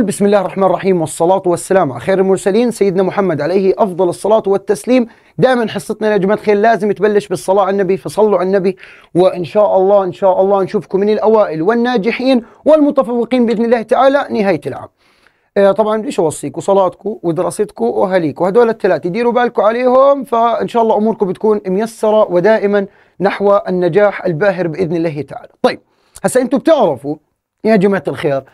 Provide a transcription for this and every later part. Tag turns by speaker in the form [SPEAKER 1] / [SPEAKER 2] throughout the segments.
[SPEAKER 1] بسم الله الرحمن الرحيم والصلاة والسلام على خير المرسلين سيدنا محمد عليه أفضل الصلاة والتسليم دائما حصتنا يا جماعة الخير لازم تبلش بالصلاة على النبي فصلوا على النبي وإن شاء الله إن شاء الله نشوفكم من الأوائل والناجحين والمتفوقين بإذن الله تعالى نهاية العام آه طبعا بديش اوصيكم صلاتكم ودراستكم واهاليكم وهدول الثلاثه ديروا بالكم عليهم فان شاء الله اموركم بتكون ميسره ودائما نحو النجاح الباهر باذن الله تعالى طيب هسا انتم بتعرفوا يا جماعه الخير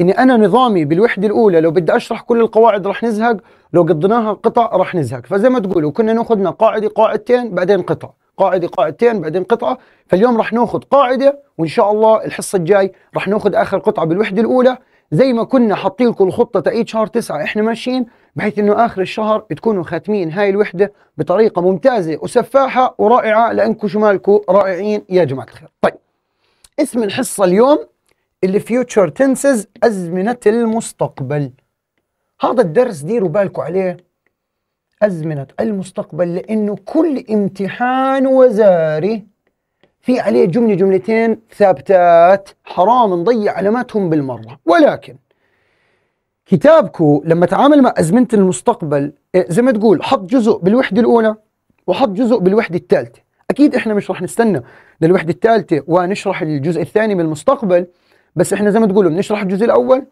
[SPEAKER 1] اني انا نظامي بالوحده الاولى لو بدي اشرح كل القواعد رح نزهق لو قضيناها قطع رح نزهق فزي ما تقولوا كنا ناخذنا قاعده قاعدتين بعدين قطع قاعده قاعدتين بعدين قطعه فاليوم رح ناخذ قاعده وان شاء الله الحصه الجاي رح ناخذ اخر قطعه بالوحده الاولى زي ما كنا حاطين لكم الخطه تاعي شهر 9 احنا ماشيين بحيث انه اخر الشهر تكونوا خاتمين هاي الوحده بطريقه ممتازه وسفاحه ورائعه لانكم شمالكم رائعين يا جماعه الخير طيب اسم الحصه اليوم الفيوتشر تنسز أزمنة المستقبل هذا الدرس ديروا بالكم عليه أزمنة المستقبل لأنه كل امتحان وزاري في عليه جملة جملتين ثابتات حرام نضيع علاماتهم بالمرة ولكن كتابكو لما تعامل مع أزمنة المستقبل إيه، زي ما تقول حط جزء بالوحدة الأولى وحط جزء بالوحدة الثالثة أكيد إحنا مش رح نستنى للوحدة الثالثة ونشرح الجزء الثاني بالمستقبل بس احنا زي ما تقولوا بنشرح الجزء الاول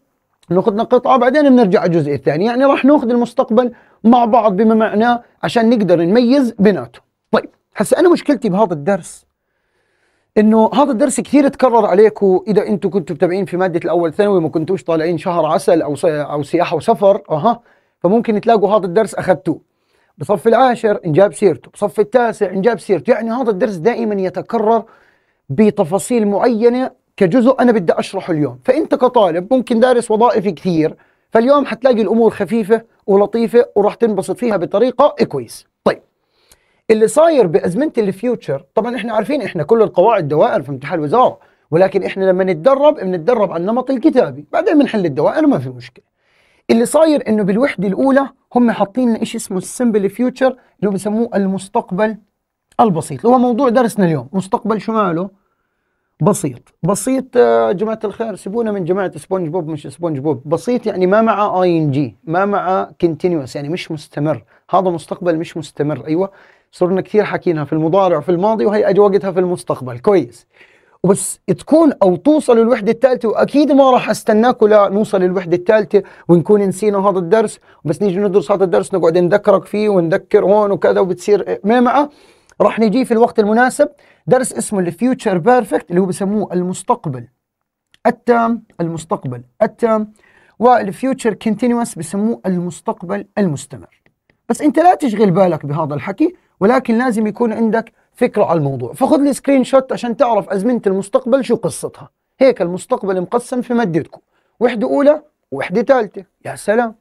[SPEAKER 1] ناخذنا قطعه بعدين بنرجع على الجزء الثاني يعني راح ناخذ المستقبل مع بعض بما معناه عشان نقدر نميز بيناتهم طيب هسه انا مشكلتي بهذا الدرس انه هذا الدرس كثير تكرر عليكم اذا انتم كنتوا متابعين في ماده الاول ثانوي ما كنتوش طالعين شهر عسل او او سياحه وسفر اها فممكن تلاقوا هذا الدرس اخذتوه بصف العاشر انجاب سيرته بصف التاسع انجاب سيرته يعني هذا الدرس دائما يتكرر بتفاصيل معينه كجزء انا بدي اشرحه اليوم فانت كطالب ممكن دارس وظائف كثير فاليوم حتلاقي الامور خفيفه ولطيفه وراح تنبسط فيها بطريقه كويس طيب اللي صاير بازمنه الفيوتشر طبعا احنا عارفين احنا كل القواعد دوائر في امتحان الوزاره ولكن احنا لما نتدرب بنتدرب على النمط الكتابي بعدين بنحل الدوائر ما في مشكله اللي صاير انه بالوحده الاولى هم حاطين لنا شيء اسمه السمبل فيوتشر اللي بسموه المستقبل البسيط اللي هو موضوع درسنا اليوم مستقبل شو ماله بسيط بسيط يا آه، جماعه الخير سيبونا من جماعه سبونج بوب مش سبونج بوب بسيط يعني ما مع اي ان جي ما مع كونتينوس يعني مش مستمر هذا مستقبل مش مستمر ايوه صرنا كثير حكينها في المضارع في الماضي وهي اجى وقتها في المستقبل كويس وبس تكون او توصلوا الوحده الثالثه واكيد ما راح استناكم لا نوصل للوحده الثالثه ونكون نسينا هذا الدرس بس نيجي ندرس هذا الدرس نقعد نذكرك فيه ونذكر هون وكذا وبتصير ما معه راح نجي في الوقت المناسب درس اسمه الفيوتشر بيرفكت اللي هو بسموه المستقبل التام المستقبل التام والفيوتشر كونتينوس بسموه المستقبل المستمر بس انت لا تشغل بالك بهذا الحكي ولكن لازم يكون عندك فكره على الموضوع فخذ لي سكرين شوت عشان تعرف ازمنه المستقبل شو قصتها هيك المستقبل مقسم في مادتكم وحده اولى وحده ثالثه يا سلام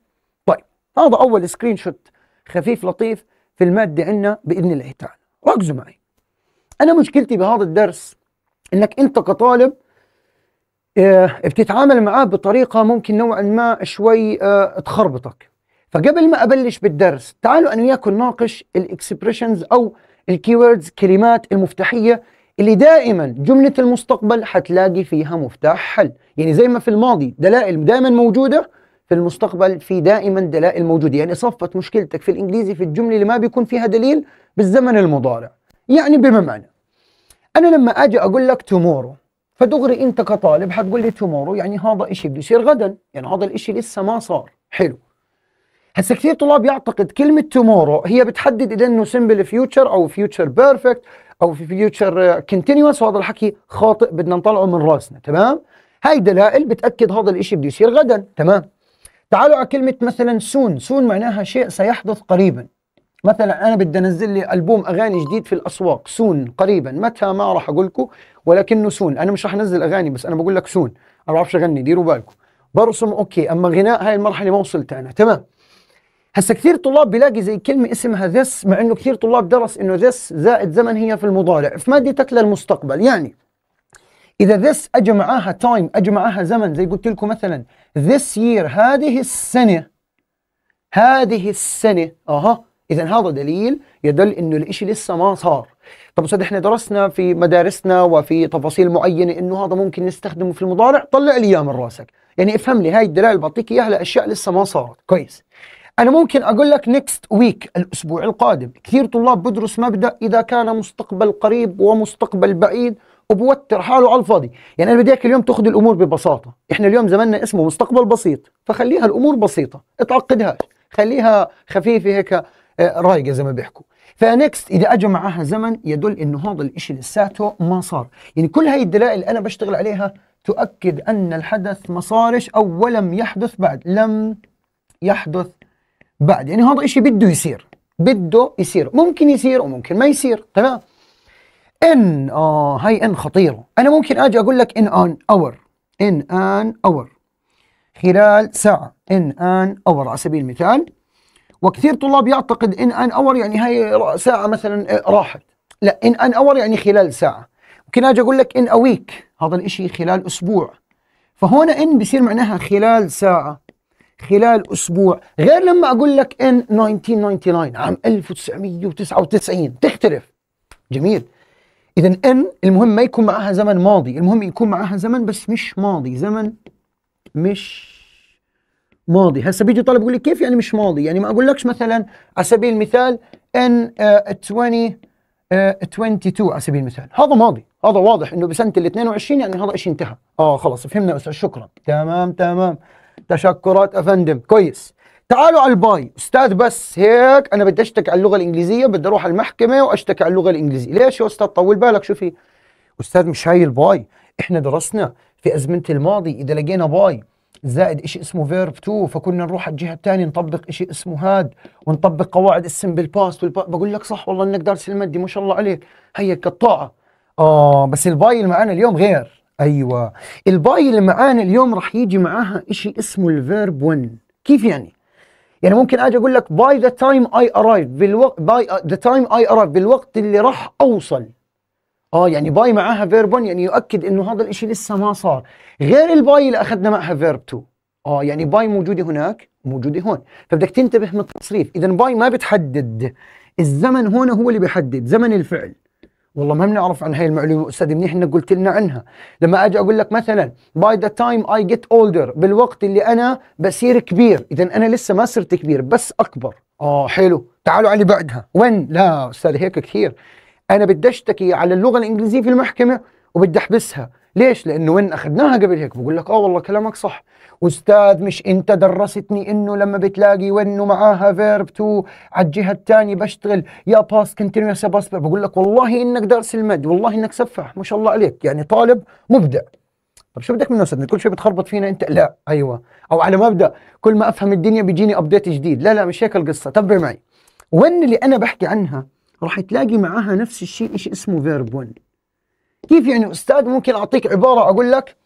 [SPEAKER 1] طيب هذا اول سكرين شوت خفيف لطيف في الماده عندنا باذن الله تعالى ركزوا معي انا مشكلتي بهذا الدرس انك انت كطالب آه، بتتعامل معاه بطريقة ممكن نوعا ما شوي آه، تخربطك فقبل ما أبلش بالدرس تعالوا أنا وياكم نناقش الإكسبريشنز أو الكيوردز كلمات المفتاحية اللي دائما جملة المستقبل حتلاقي فيها مفتاح حل يعني زي ما في الماضي دلائل دائما موجودة في المستقبل في دائما دلائل موجودة يعني صفت مشكلتك في الإنجليزي في الجملة اللي ما بيكون فيها دليل بالزمن المضارع يعني بما معنى أنا لما أجي أقول لك تومورو فدغري أنت كطالب حتقول لي تومورو يعني هذا بده يصير غدا يعني هذا الشيء لسه ما صار حلو هسه كثير طلاب يعتقد كلمة تومورو هي بتحدد إذا إنه سمبل فيوتشر أو فيوتشر بيرفكت أو في فيوتشر كونتينوس وهذا الحكي خاطئ بدنا نطلعه من راسنا تمام هاي دلائل بتأكد هذا الشيء بده يصير غدا تمام تعالوا على كلمة مثلا سون سون معناها شيء سيحدث قريبا مثلا انا بدي انزل لي البوم اغاني جديد في الاسواق سون قريبا متى ما راح اقول لكم ولكنه سون انا مش راح انزل اغاني بس انا بقول لك سون انا ما بعرفش اغني ديروا بالكم برسم اوكي اما غناء هاي المرحله ما وصلت انا تمام هسا كثير طلاب بيلاقي زي كلمه اسمها ذس مع انه كثير طلاب درس انه ذس زائد زمن هي في المضارع في مادتك للمستقبل يعني اذا ذس اجى معاها تايم اجى معاها زمن زي قلت لكم مثلا ذس يير هذه السنه هذه السنه اها اذا هذا دليل يدل انه الإشي لسه ما صار طب استاذ احنا درسنا في مدارسنا وفي تفاصيل معينه انه هذا ممكن نستخدمه في المضارع طلع لي اياه من راسك يعني افهم لي هاي الدلائل بعطيك اياها لاشياء لسه ما صارت كويس انا ممكن اقول لك نيكست ويك الاسبوع القادم كثير طلاب بدرس مبدا اذا كان مستقبل قريب ومستقبل بعيد وبوتر حاله على الفاضي يعني انا بدي اياك اليوم تاخذ الامور ببساطه احنا اليوم زماننا اسمه مستقبل بسيط فخليها الامور بسيطه اتعقدهاش خليها خفيفه هيك رايقه زي ما بيحكوا فنكست اذا اجى معها زمن يدل انه هذا الشيء لساته ما صار يعني كل هاي الدلائل اللي انا بشتغل عليها تؤكد ان الحدث ما صارش او ولم يحدث بعد لم يحدث بعد يعني هذا الشيء بده يصير بده يصير ممكن يصير وممكن ما يصير تمام ان اه هاي ان خطيره انا ممكن اجي اقول لك ان ان اور ان ان اور خلال ساعه ان ان اور على سبيل المثال وكثير طلاب يعتقد ان ان اور يعني هاي ساعه مثلا آه، راحت لا ان ان اور يعني خلال ساعه ممكن اجي اقول لك ان اويك هذا الاشي خلال اسبوع فهنا ان بصير معناها خلال ساعه خلال اسبوع غير لما اقول لك ان 1999 عام 1999 تختلف جميل اذا ان المهم ما يكون معها زمن ماضي المهم يكون معها زمن بس مش ماضي زمن مش ماضي هسه بيجي طالب يقول لي كيف يعني مش ماضي يعني ما اقول لكش مثلا على سبيل المثال ان 20 آه، 22 آه، على سبيل المثال هذا ماضي هذا واضح انه بسنه ال 22 يعني هذا الشيء انتهى اه خلص فهمنا استاذ شكرا تمام تمام تشكرات افندم كويس تعالوا على الباي استاذ بس هيك انا بدي اشتكي على اللغه الانجليزيه بدي اروح على المحكمه واشتكي على اللغه الانجليزيه ليش يا استاذ طول بالك شو في استاذ مش هاي الباي احنا درسنا في ازمنه الماضي اذا لقينا باي زائد شيء اسمه فيرب 2 فكنا نروح على الجهه الثانيه نطبق شيء اسمه هاد ونطبق قواعد السمبل باست بقول لك صح والله انك دارس المادي ما شاء الله عليك هي قطاعه اه بس الباي اللي معانا اليوم غير ايوه الباي اللي معانا اليوم راح يجي معاها شيء اسمه الفيرب 1 كيف يعني؟ يعني ممكن اجي اقول لك باي ذا تايم اي ارايف بالوقت باي ذا تايم اي ارايف بالوقت اللي راح اوصل اه يعني باي معاها فيرب 1 يعني يؤكد انه هذا الشيء لسه ما صار غير الباي اللي اخذنا معها فيرب 2 اه يعني باي موجوده هناك موجوده هون فبدك تنتبه من التصريف اذا باي ما بتحدد الزمن هون هو اللي بيحدد زمن الفعل والله ما بنعرف عن هاي المعلومه استاذ منيح انك قلت لنا عنها لما اجي اقول لك مثلا باي ذا تايم اي جيت اولدر بالوقت اللي انا بصير كبير اذا انا لسه ما صرت كبير بس اكبر اه حلو تعالوا على اللي بعدها وين لا استاذ هيك كثير انا بدي اشتكي على اللغه الانجليزيه في المحكمه وبدي احبسها ليش لانه وين اخذناها قبل هيك بقول لك اه والله كلامك صح استاذ مش انت درستني انه لما بتلاقي وين معاها فيرب تو على الجهه الثانيه بشتغل يا باس كونتينوس يا باس بقول لك والله انك دارس المد والله انك سفاح ما شاء الله عليك يعني طالب مبدع طب شو بدك منه استاذ كل شيء بتخربط فينا انت لا ايوه او على مبدا كل ما افهم الدنيا بيجيني ابديت جديد لا لا مش هيك القصه تبع معي وين اللي انا بحكي عنها راح تلاقي معاها نفس الشيء شيء اسمه فيرب وين كيف يعني استاذ ممكن اعطيك عباره اقول لك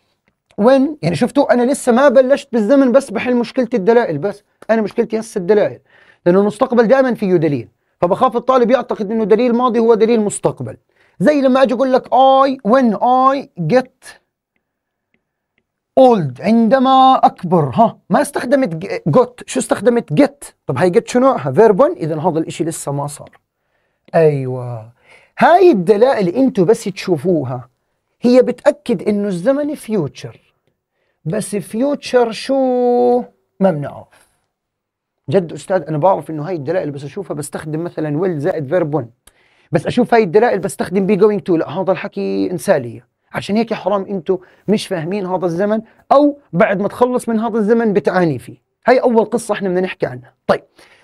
[SPEAKER 1] وين يعني شفتوا انا لسه ما بلشت بالزمن بس بحل مشكله الدلائل بس انا مشكلتي هسه الدلائل لانه المستقبل دائما فيه دليل فبخاف الطالب يعتقد انه دليل ماضي هو دليل مستقبل زي لما اجي اقول لك اي وين اي جيت اولد عندما اكبر ها ما استخدمت جوت شو استخدمت جيت طب هي جيت شو نوعها فيرب اذا هذا الشيء لسه ما صار ايوه هاي الدلائل انتم بس تشوفوها هي بتاكد انه الزمن فيوتشر بس فيوتشر شو ما بنعرف جد استاذ انا بعرف انه هاي الدلائل بس اشوفها بستخدم مثلا ويل زائد فيرب 1 بس اشوف هاي الدلائل بستخدم بي جوينج تو لا هذا الحكي انسالية عشان هيك يا حرام انتم مش فاهمين هذا الزمن او بعد ما تخلص من هذا الزمن بتعاني فيه هاي اول قصه احنا بدنا نحكي عنها طيب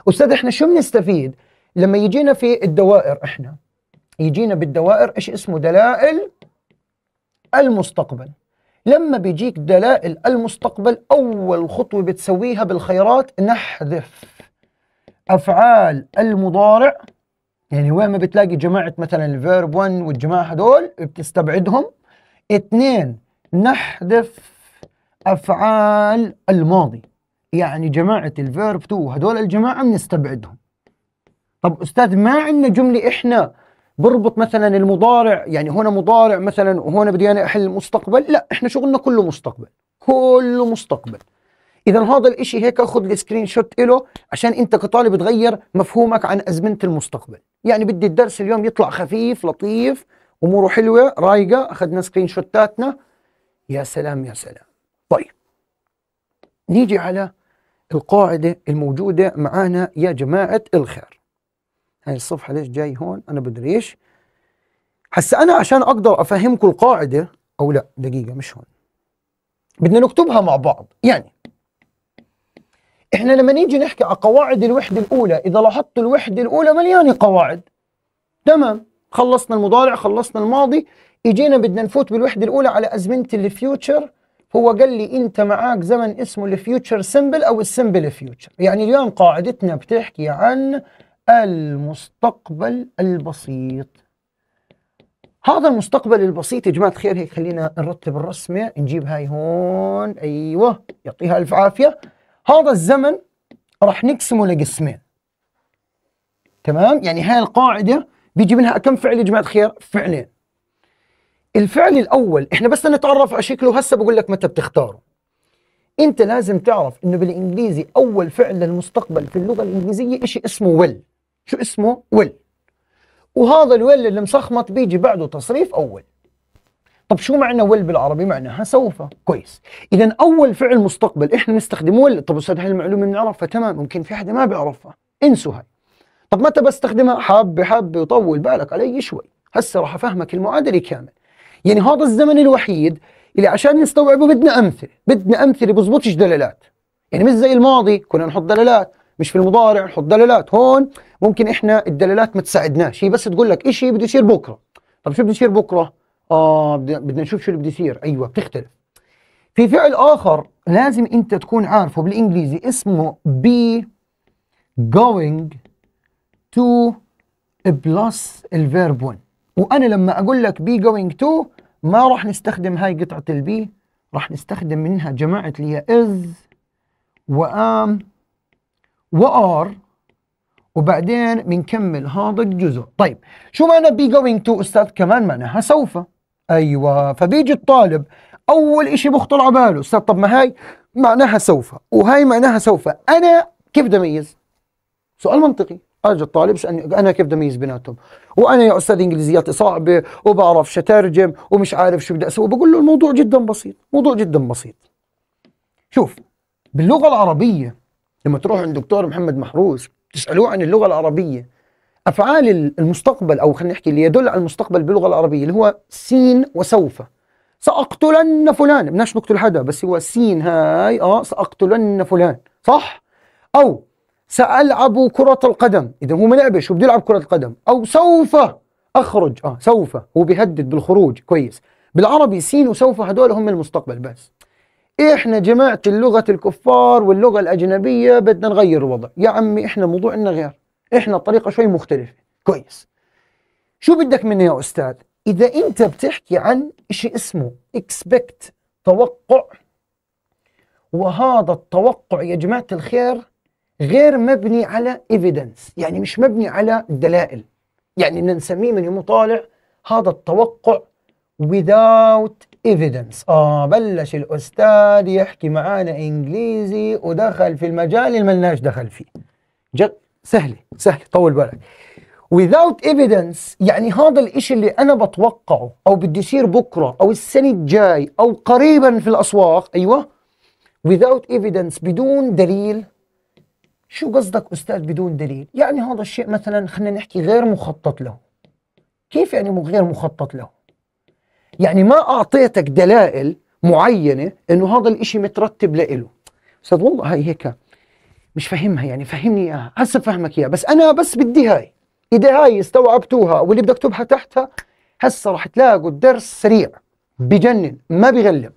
[SPEAKER 1] استاذ احنا شو بنستفيد لما يجينا في الدوائر احنا يجينا بالدوائر ايش اسمه دلائل المستقبل لما بيجيك دلائل المستقبل اول خطوه بتسويها بالخيرات نحذف افعال المضارع يعني وين ما بتلاقي جماعه مثلا الفيرب 1 والجماعه هذول بتستبعدهم اثنين نحذف افعال الماضي يعني جماعه الفيرب 2 هذول الجماعه بنستبعدهم طب أستاذ ما عندنا جملة إحنا بربط مثلا المضارع يعني هنا مضارع مثلا وهنا بدي أنا أحل المستقبل لا إحنا شغلنا كله مستقبل كله مستقبل إذا هذا الإشي هيك اخذ السكرين شوت له عشان أنت كطالب تغير مفهومك عن أزمنة المستقبل يعني بدي الدرس اليوم يطلع خفيف لطيف أموره حلوة رايقة أخذنا سكرين شوتاتنا يا سلام يا سلام طيب نيجي على القاعدة الموجودة معانا يا جماعة الخير يعني الصفحه ليش جاي هون انا بدري ايش هسه انا عشان اقدر افهمكم القاعده او لا دقيقه مش هون بدنا نكتبها مع بعض يعني احنا لما نيجي نحكي على قواعد الوحده الاولى اذا لاحظتوا الوحده الاولى مليانه قواعد تمام خلصنا المضارع خلصنا الماضي اجينا بدنا نفوت بالوحده الاولى على ازمنه الفيوتشر هو قال لي انت معك زمن اسمه الفيوتشر سمبل او السمبل فيوتشر يعني اليوم قاعدتنا بتحكي عن المستقبل البسيط هذا المستقبل البسيط يا جماعة الخير هيك خلينا نرتب الرسمة نجيب هاي هون أيوة يعطيها ألف عافية هذا الزمن راح نقسمه لقسمين تمام يعني هاي القاعدة بيجي منها كم فعل يا جماعة الخير فعلين الفعل الأول إحنا بس نتعرف على شكله هسه بقول لك متى بتختاره أنت لازم تعرف إنه بالإنجليزي أول فعل للمستقبل في اللغة الإنجليزية شيء اسمه will شو اسمه ويل وهذا الويل اللي مسخمط بيجي بعده تصريف اول طب شو معنى ويل بالعربي معناها سوف كويس اذا اول فعل مستقبل احنا بنستخدمه ويل طب استاذ هاي المعلومه بنعرفها تمام ممكن في حدا ما بيعرفها انسوا هاي طب متى بستخدمها حبه حبه وطول بالك علي شوي هسه راح افهمك المعادله كامل يعني هذا الزمن الوحيد اللي عشان نستوعبه بدنا امثله بدنا امثله بزبطش دلالات يعني مش زي الماضي كنا نحط دلالات مش في المضارع حط دلالات هون ممكن احنا الدلالات ما تساعدناش هي بس تقول لك شيء بده يصير بكره طب شو بده يصير بكره اه بدنا نشوف شو اللي بده يصير ايوه بتختلف في فعل اخر لازم انت تكون عارفه بالانجليزي اسمه بي going تو بلس الفيرب 1 وانا لما اقول لك بي going تو ما راح نستخدم هاي قطعه البي راح نستخدم منها جماعه اللي هي از وام وار وبعدين بنكمل هذا الجزء طيب شو معنى بي جوينج تو استاذ كمان معناها سوف ايوه فبيجي الطالب اول اشي بخطر على باله استاذ طب ما هاي معناها سوف وهاي معناها سوف انا كيف بدي اميز سؤال منطقي اجى الطالب سالني انا كيف بدي اميز بيناتهم وانا يا استاذ انجليزياتي صعبه وبعرفش اترجم ومش عارف شو بدي اسوي بقول له الموضوع جدا بسيط موضوع جدا بسيط شوف باللغه العربيه لما تروح عند دكتور محمد محروس تسألوه عن اللغة العربية أفعال المستقبل أو خلينا نحكي اللي يدل على المستقبل باللغة العربية اللي هو سين وسوف سأقتلن فلان بدناش نقتل حدا بس هو سين هاي آه سأقتلن فلان صح أو سألعب كرة القدم إذا هو ما لعبش وبده يلعب كرة القدم أو سوف أخرج آه سوف هو بيهدد بالخروج كويس بالعربي سين وسوف هدول هم المستقبل بس احنا جماعه اللغه الكفار واللغه الاجنبيه بدنا نغير الوضع يا عمي احنا موضوعنا غير احنا الطريقه شوي مختلفه كويس شو بدك مني يا استاذ اذا انت بتحكي عن شيء اسمه اكسبكت توقع وهذا التوقع يا جماعه الخير غير مبني على ايفيدنس يعني مش مبني على دلائل يعني بدنا نسميه من يوم طالع هذا التوقع without ايفيدنس اه بلش الاستاذ يحكي معانا انجليزي ودخل في المجال اللي ملناش دخل فيه جد سهله سهله طول بالك without evidence يعني هذا الإشي اللي أنا بتوقعه أو بده يصير بكرة أو السنة الجاي أو قريبا في الأسواق أيوة without evidence بدون دليل شو قصدك أستاذ بدون دليل؟ يعني هذا الشيء مثلا خلينا نحكي غير مخطط له كيف يعني غير مخطط له؟ يعني ما اعطيتك دلائل معينه انه هذا الإشي مترتب لإله استاذ والله هاي هيك مش فاهمها يعني فهمني اياها هسه فهمك اياها بس انا بس بدي هاي اذا هاي استوعبتوها واللي بدك تكتبها تحتها هسه راح تلاقوا الدرس سريع بجنن ما بغلب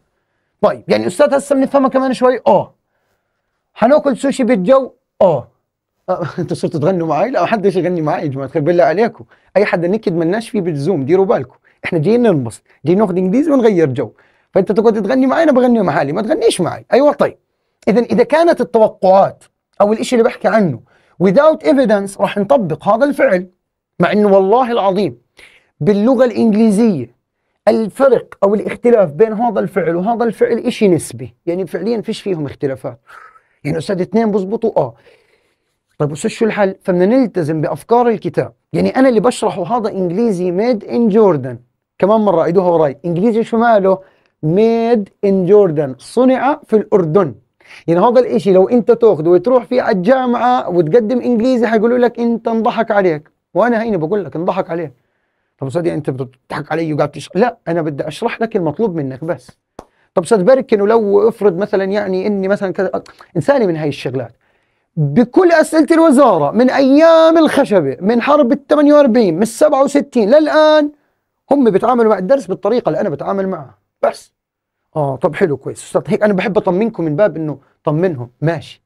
[SPEAKER 1] طيب يعني استاذ هسه بنفهمها كمان شوي اه حناكل سوشي بالجو اه, آه، انتوا صرتوا تغنوا معي؟ لا ما حدش يغني معي يا جماعه بالله عليكم، اي حدا نكد ملناش فيه بالزوم ديروا بالكم، احنا جايين ننبسط جايين ناخذ انجليزي ونغير جو فانت تقعد تغني معي انا بغني حالي ما تغنيش معي ايوه طيب اذا اذا كانت التوقعات او الشيء اللي بحكي عنه without evidence راح نطبق هذا الفعل مع انه والله العظيم باللغه الانجليزيه الفرق او الاختلاف بين هذا الفعل وهذا الفعل شيء نسبي يعني فعليا فيش فيهم اختلافات يعني استاذ اثنين بزبطوا اه طيب وش شو الحل فبدنا نلتزم بافكار الكتاب يعني انا اللي بشرحه هذا انجليزي ميد ان جوردن كمان مرة عيدوها وراي انجليزي شو ماله ميد ان جوردن صنع في الأردن يعني هذا الإشي لو أنت تاخذه وتروح فيه على الجامعة وتقدم إنجليزي حيقولوا لك أنت انضحك عليك وأنا هيني بقول لك انضحك عليك طب أستاذ أنت بتضحك علي وقاعد تشرح لا أنا بدي أشرح لك المطلوب منك بس طب أستاذ انه ولو افرض مثلا يعني إني مثلا كذا إنساني من هاي الشغلات بكل أسئلة الوزارة من أيام الخشبة من حرب ال 48 من 67 للآن هم بيتعاملوا مع الدرس بالطريقه اللي انا بتعامل معها بس اه طب حلو كويس استاذ هيك انا بحب اطمنكم من باب انه طمنهم ماشي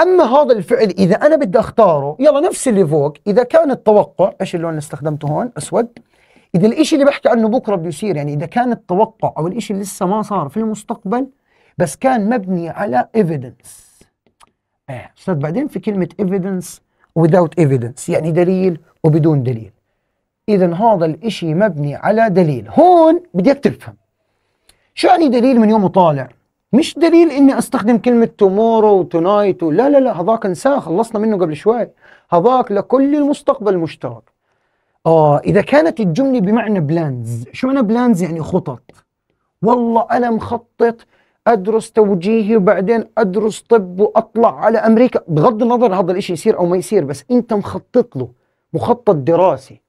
[SPEAKER 1] اما هذا الفعل اذا انا بدي اختاره يلا نفس اللي فوق اذا كان التوقع ايش اللون اللي استخدمته هون اسود اذا الشيء اللي بحكي عنه بكره بيصير يعني اذا كان التوقع او الشيء اللي لسه ما صار في المستقبل بس كان مبني على ايفيدنس آه. استاذ بعدين في كلمه ايفيدنس without evidence يعني دليل وبدون دليل إذا هذا الإشي مبني على دليل هون بدك تفهم شو يعني دليل من يوم وطالع مش دليل اني استخدم كلمه تومورو وتونايت لا لا لا هذاك انساه خلصنا منه قبل شوي هذاك لكل المستقبل مشترك اه اذا كانت الجمله بمعنى بلانز شو معنى بلانز يعني خطط والله انا مخطط ادرس توجيهي وبعدين ادرس طب واطلع على امريكا بغض النظر هذا الاشي يصير او ما يصير بس انت مخطط له مخطط دراسي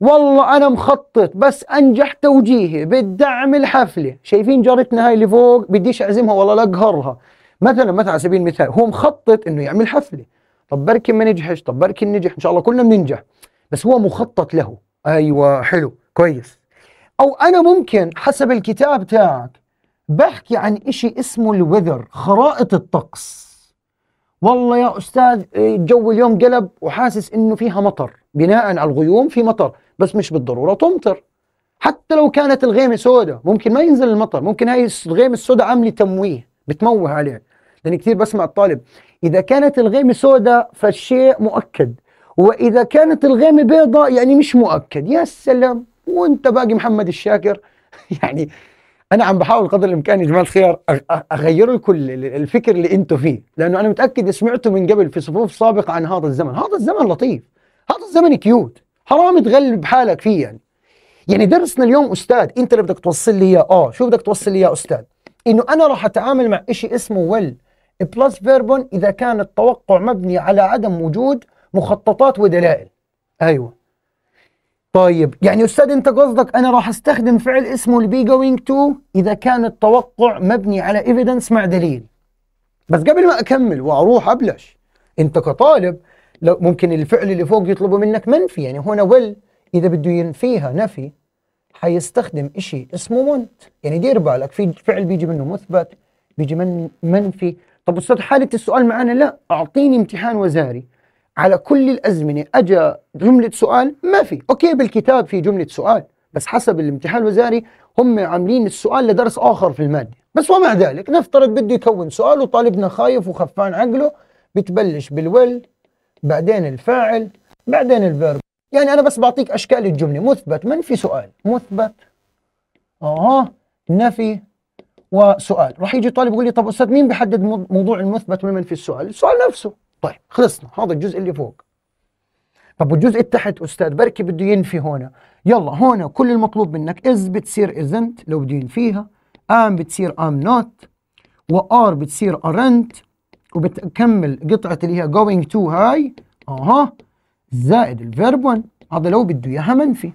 [SPEAKER 1] والله انا مخطط بس انجح توجيهي بالدعم الحفلي شايفين جارتنا هاي اللي فوق بديش اعزمها والله لا اقهرها مثلا مثلا على سبيل المثال هو مخطط انه يعمل حفله طب بركي ما نجحش طب بركي نجح ان شاء الله كلنا بننجح بس هو مخطط له ايوه حلو كويس او انا ممكن حسب الكتاب تاعك بحكي عن إشي اسمه الوذر خرائط الطقس والله يا استاذ إيه، الجو اليوم قلب وحاسس انه فيها مطر بناء على الغيوم في مطر بس مش بالضروره تمطر حتى لو كانت الغيمه سوداء ممكن ما ينزل المطر ممكن هاي الغيمه السوداء عامله تمويه بتموه عليه لان كثير بسمع الطالب اذا كانت الغيمه سوداء فالشيء مؤكد واذا كانت الغيمه بيضاء يعني مش مؤكد يا سلام وانت باقي محمد الشاكر يعني انا عم بحاول قدر الامكان يا جماعه الخير اغير لكم الفكر اللي انتم فيه لانه انا متاكد سمعته من قبل في صفوف سابقه عن هذا الزمن هذا الزمن لطيف هذا الزمن كيوت حرام تغلب حالك فيه يعني يعني درسنا اليوم استاذ انت اللي بدك توصل لي اياه اه شو بدك توصل لي اياه استاذ انه انا راح اتعامل مع شيء اسمه ويل بلس فيربون اذا كان التوقع مبني على عدم وجود مخططات ودلائل ايوه طيب يعني استاذ انت قصدك انا راح استخدم فعل اسمه البي جوينج تو اذا كان التوقع مبني على ايفيدنس مع دليل بس قبل ما اكمل واروح ابلش انت كطالب لو ممكن الفعل اللي فوق يطلبه منك منفي يعني هنا ويل إذا بده ينفيها نفي حيستخدم شيء اسمه ونت يعني دير بالك في فعل بيجي منه مثبت بيجي من منفي طب أستاذ حالة السؤال معنا لا أعطيني امتحان وزاري على كل الأزمنة أجا جملة سؤال ما في أوكي بالكتاب في جملة سؤال بس حسب الامتحان الوزاري هم عاملين السؤال لدرس آخر في المادة بس ومع ذلك نفترض بده يكون سؤال وطالبنا خايف وخفان عقله بتبلش بالويل بعدين الفاعل بعدين الفيرب يعني أنا بس بعطيك أشكال الجملة مثبت منفي سؤال مثبت آه نفي وسؤال راح يجي طالب يقول لي طب أستاذ مين بيحدد موضوع المثبت والمنفي السؤال السؤال نفسه طيب خلصنا هذا الجزء اللي فوق طب والجزء التحت أستاذ بركي بده ينفي هنا يلا هنا كل المطلوب منك إز بتصير إزنت لو بده ينفيها آم بتصير آم نوت وآر بتصير أرنت وبتكمل قطعة اللي هي going to هاي اها زائد الفيرب 1 هذا لو بده اياها منفي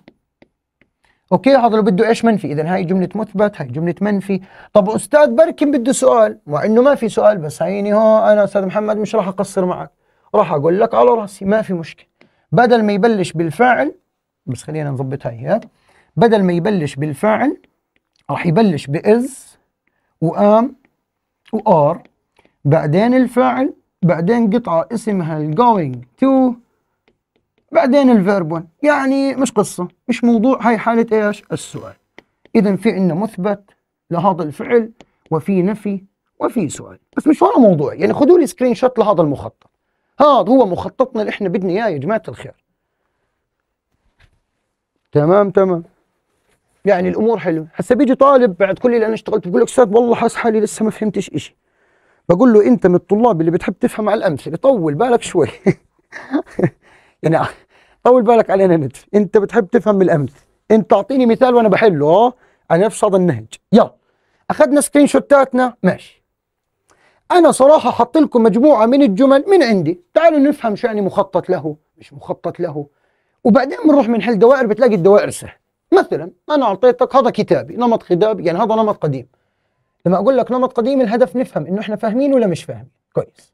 [SPEAKER 1] اوكي هذا لو بده ايش منفي اذا هاي جمله مثبت هاي جمله منفي طب استاذ بركن بده سؤال مع انه ما في سؤال بس هيني هو انا استاذ محمد مش راح اقصر معك راح اقول لك على راسي ما في مشكله بدل ما يبلش بالفعل بس خلينا نظبط هاي هيك بدل ما يبلش بالفعل راح يبلش باز وام وار بعدين الفاعل بعدين قطعة اسمها الجوينج تو بعدين الفيرب يعني مش قصة مش موضوع هاي حالة ايش السؤال إذا في عندنا مثبت لهذا الفعل وفي نفي وفي سؤال بس مش ولا موضوع يعني خذوا لي سكرين شوت لهذا المخطط هذا هو مخططنا اللي احنا بدنا اياه يا جماعة الخير تمام تمام يعني الامور حلوه هسه بيجي طالب بعد كل اللي انا اشتغلت بقول لك استاذ والله حاسس حالي لسه ما فهمتش شيء بقول له انت من الطلاب اللي بتحب تفهم على الامثله طول بالك شوي يعني طول بالك علينا انت انت بتحب تفهم الامثله انت اعطيني مثال وانا بحله اه على نفس هذا النهج يلا اخذنا سكرين شوتاتنا ماشي انا صراحه حط لكم مجموعه من الجمل من عندي تعالوا نفهم شو يعني مخطط له مش مخطط له وبعدين بنروح بنحل دوائر بتلاقي الدوائر سهل مثلا انا اعطيتك هذا كتابي نمط كتابي يعني هذا نمط قديم لما اقول لك نمط قديم الهدف نفهم انه احنا فاهمين ولا مش فاهمين كويس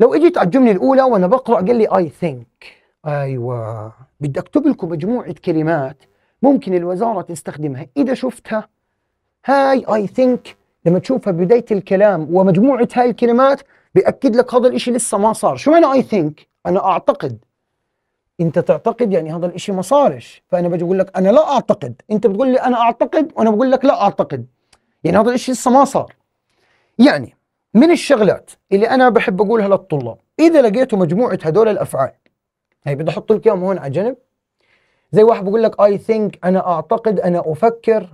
[SPEAKER 1] لو اجيت على الجمله الاولى وانا بقرا قال لي اي ثينك ايوه بدي اكتب لكم مجموعه كلمات ممكن الوزاره تستخدمها اذا شفتها هاي اي ثينك لما تشوفها بدايه الكلام ومجموعه هاي الكلمات بأكد لك هذا الإشي لسه ما صار شو معنى اي ثينك انا اعتقد انت تعتقد يعني هذا الإشي ما صارش فانا بجي بقول لك انا لا اعتقد انت بتقول لي انا اعتقد وانا بقول لك لا اعتقد يعني هذا الشيء لسه ما صار يعني من الشغلات اللي انا بحب اقولها للطلاب اذا لقيتوا مجموعه هذول الافعال هي يعني بدي احط لك اياهم هون على جنب زي واحد بقول لك اي ثينك انا اعتقد انا افكر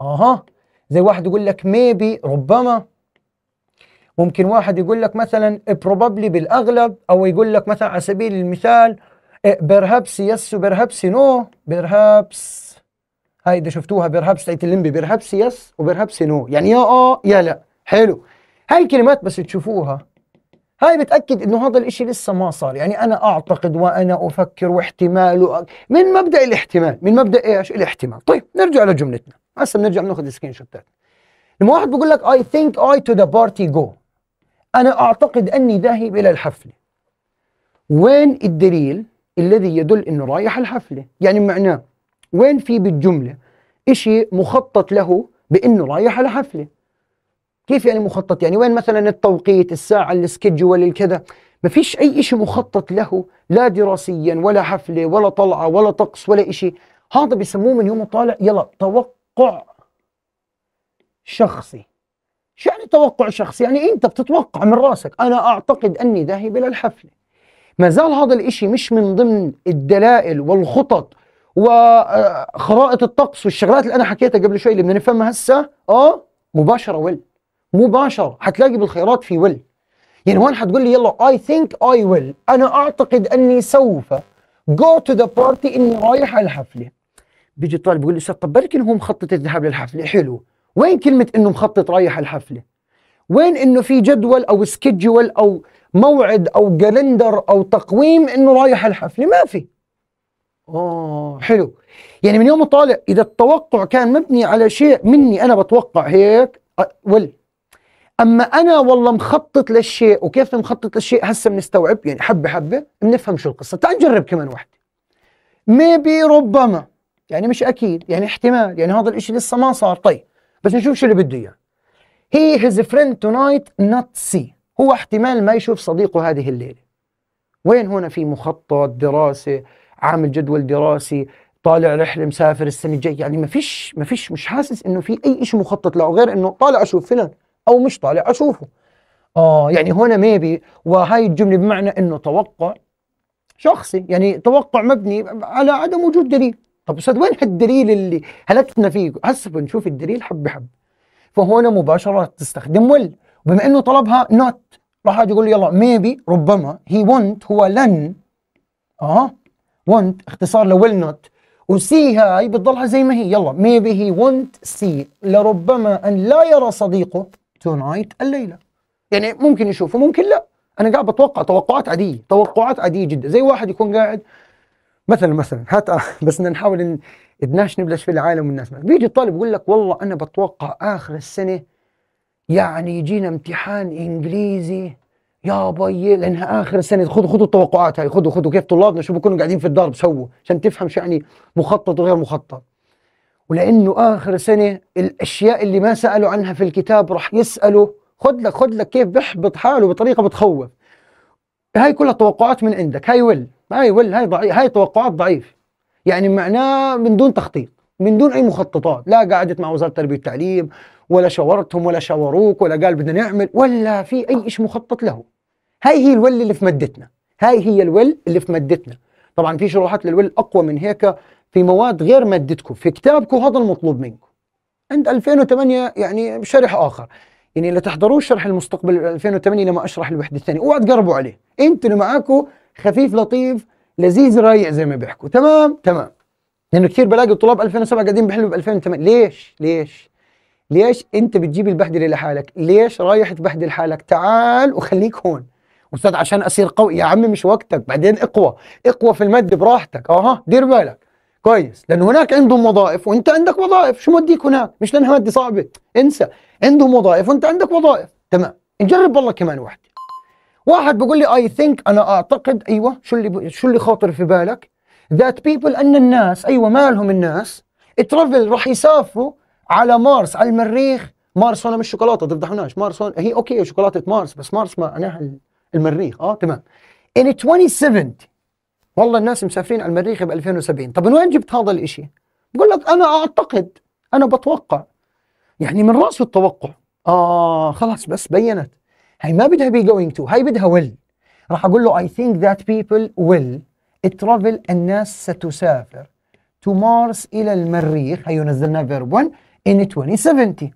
[SPEAKER 1] اها زي واحد يقول لك ميبي ربما ممكن واحد يقول لك مثلا بروبابلي بالاغلب او يقول لك مثلا على سبيل المثال بيرهابس يس وبيرهابس نو بيرهابس هاي اذا شفتوها بيرهابس تيتلمبي بيرهابس يس وبيرهابس نو يعني يا اه يا لا حلو هاي الكلمات بس تشوفوها هاي بتأكد انه هذا الاشي لسه ما صار يعني انا اعتقد وانا افكر واحتمال وأ... من مبدأ الاحتمال من مبدأ ايش الاحتمال طيب نرجع لجملتنا هسه بنرجع بناخذ سكرين شوتات لما واحد بقول لك اي ثينك اي تو ذا بارتي جو أنا أعتقد أني ذاهب إلى الحفلة وين الدليل الذي يدل أنه رايح الحفلة يعني معناه وين في بالجملة إشي مخطط له بأنه رايح على حفلة كيف يعني مخطط يعني وين مثلا التوقيت الساعة السكجول الكذا ما فيش أي إشي مخطط له لا دراسيا ولا حفلة ولا طلعة ولا طقس ولا إشي هذا بسموه من يوم طالع يلا توقع شخصي شو يعني توقع شخصي يعني إيه أنت بتتوقع من راسك أنا أعتقد أني ذاهب إلى الحفلة ما زال هذا الإشي مش من ضمن الدلائل والخطط وخرائط الطقس والشغلات اللي انا حكيتها قبل شوي اللي بدنا نفهمها هسه اه مباشره ويل مباشره حتلاقي بالخيارات في ويل يعني وين حتقول لي يلا اي ثينك اي ويل انا اعتقد اني سوف جو تو ذا بارتي اني رايح على الحفله بيجي الطالب بيقول لي استاذ طب بركي هو مخطط الذهاب للحفله حلو وين كلمه انه مخطط رايح الحفله وين انه في جدول او سكجول او موعد او كالندر او تقويم انه رايح الحفله ما في اه حلو يعني من يوم طالع اذا التوقع كان مبني على شيء مني انا بتوقع هيك ول اما انا والله مخطط للشيء وكيف مخطط للشيء هسه بنستوعب يعني حبه حبه بنفهم شو القصه تعال نجرب كمان وحده ميبي ربما يعني مش اكيد يعني احتمال يعني هذا الشيء لسه ما صار طيب بس نشوف شو اللي بده اياه هي هيز فريند تونايت نوت سي هو احتمال ما يشوف صديقه هذه الليله وين هنا في مخطط دراسه عامل جدول دراسي طالع رحله مسافر السنه الجايه يعني ما فيش ما فيش مش حاسس انه في اي شيء مخطط له غير انه طالع اشوف فلان او مش طالع اشوفه اه يعني هنا ميبي وهي الجمله بمعنى انه توقع شخصي يعني توقع مبني على عدم وجود دليل طب استاذ وين هالدليل اللي هلكتنا فيه هسه بنشوف الدليل حبه حبه فهنا مباشره تستخدم ويل بما انه طلبها نوت راح اجي اقول يلا ميبي ربما هي وونت هو لن اه want اختصار لويل نوت وسي هاي بتضلها زي ما هي يلا maybe he won't see لربما أن لا يرى صديقه tonight الليلة يعني ممكن يشوفه ممكن لا أنا قاعد بتوقع توقعات عادية توقعات عادية جدا زي واحد يكون قاعد مثلا مثلا هات بس بدنا نحاول ندناش نبلش في العالم والناس بيجي الطالب يقول لك والله أنا بتوقع آخر السنة يعني يجينا امتحان إنجليزي يا بي لانها اخر السنه خذوا خذوا التوقعات هاي خذوا خذوا كيف طلابنا شو بكونوا قاعدين في الدار بسووا عشان تفهم شو يعني مخطط وغير مخطط ولانه اخر سنه الاشياء اللي ما سالوا عنها في الكتاب راح يسالوا خذ لك خذ لك كيف بحبط حاله بطريقه بتخوف هاي كلها توقعات من عندك هاي ول هاي ول هاي ضعيف هاي توقعات ضعيف يعني معناه من دون تخطيط من دون اي مخططات لا قعدت مع وزاره التربيه والتعليم ولا شاورتهم ولا شاوروك ولا قال بدنا نعمل ولا في اي شيء مخطط له هاي هي الول اللي في مادتنا هاي هي الول اللي في مادتنا طبعا في شروحات للول اقوى من هيك في مواد غير مادتكم في كتابكم هذا المطلوب منكم عند 2008 يعني شرح اخر يعني لا تحضروش شرح المستقبل 2008 لما اشرح الوحده الثانيه اوعوا تقربوا عليه انتوا اللي معاكم خفيف لطيف لذيذ رايق زي ما بيحكوا تمام تمام لانه كثير بلاقي طلاب 2007 قاعدين بحلوا ب 2008 ليش ليش ليش انت بتجيب البهدله لحالك ليش رايح تبهدل حالك تعال وخليك هون استاذ عشان اصير قوي يا عمي مش وقتك بعدين اقوى اقوى في المد براحتك اها دير بالك كويس لان هناك عندهم وظائف وانت عندك وظائف شو موديك هناك مش لانها ماده صعبه انسى عندهم وظائف وانت عندك وظائف تمام نجرب والله كمان واحد واحد بقول لي اي ثينك انا اعتقد ايوه شو اللي ب... شو اللي خاطر في بالك ذات بيبل ان الناس ايوه مالهم الناس ترافل راح يسافروا على مارس على المريخ مارس هنا مش شوكولاته تفضحوناش مارس هون هي اوكي شوكولاته مارس بس مارس ما انا المريخ اه تمام in 2070 والله الناس مسافرين على المريخ ب 2070 طب من وين جبت هذا الإشي بقول لك انا اعتقد انا بتوقع يعني من راس التوقع اه خلاص بس بينت هي ما بدها بي جوينج تو هي بدها ويل راح اقول له اي ثينك ذات بيبل ويل ترافل الناس ستسافر تو مارس إلى المريخ هي نزلنا فيرب 1 in 2070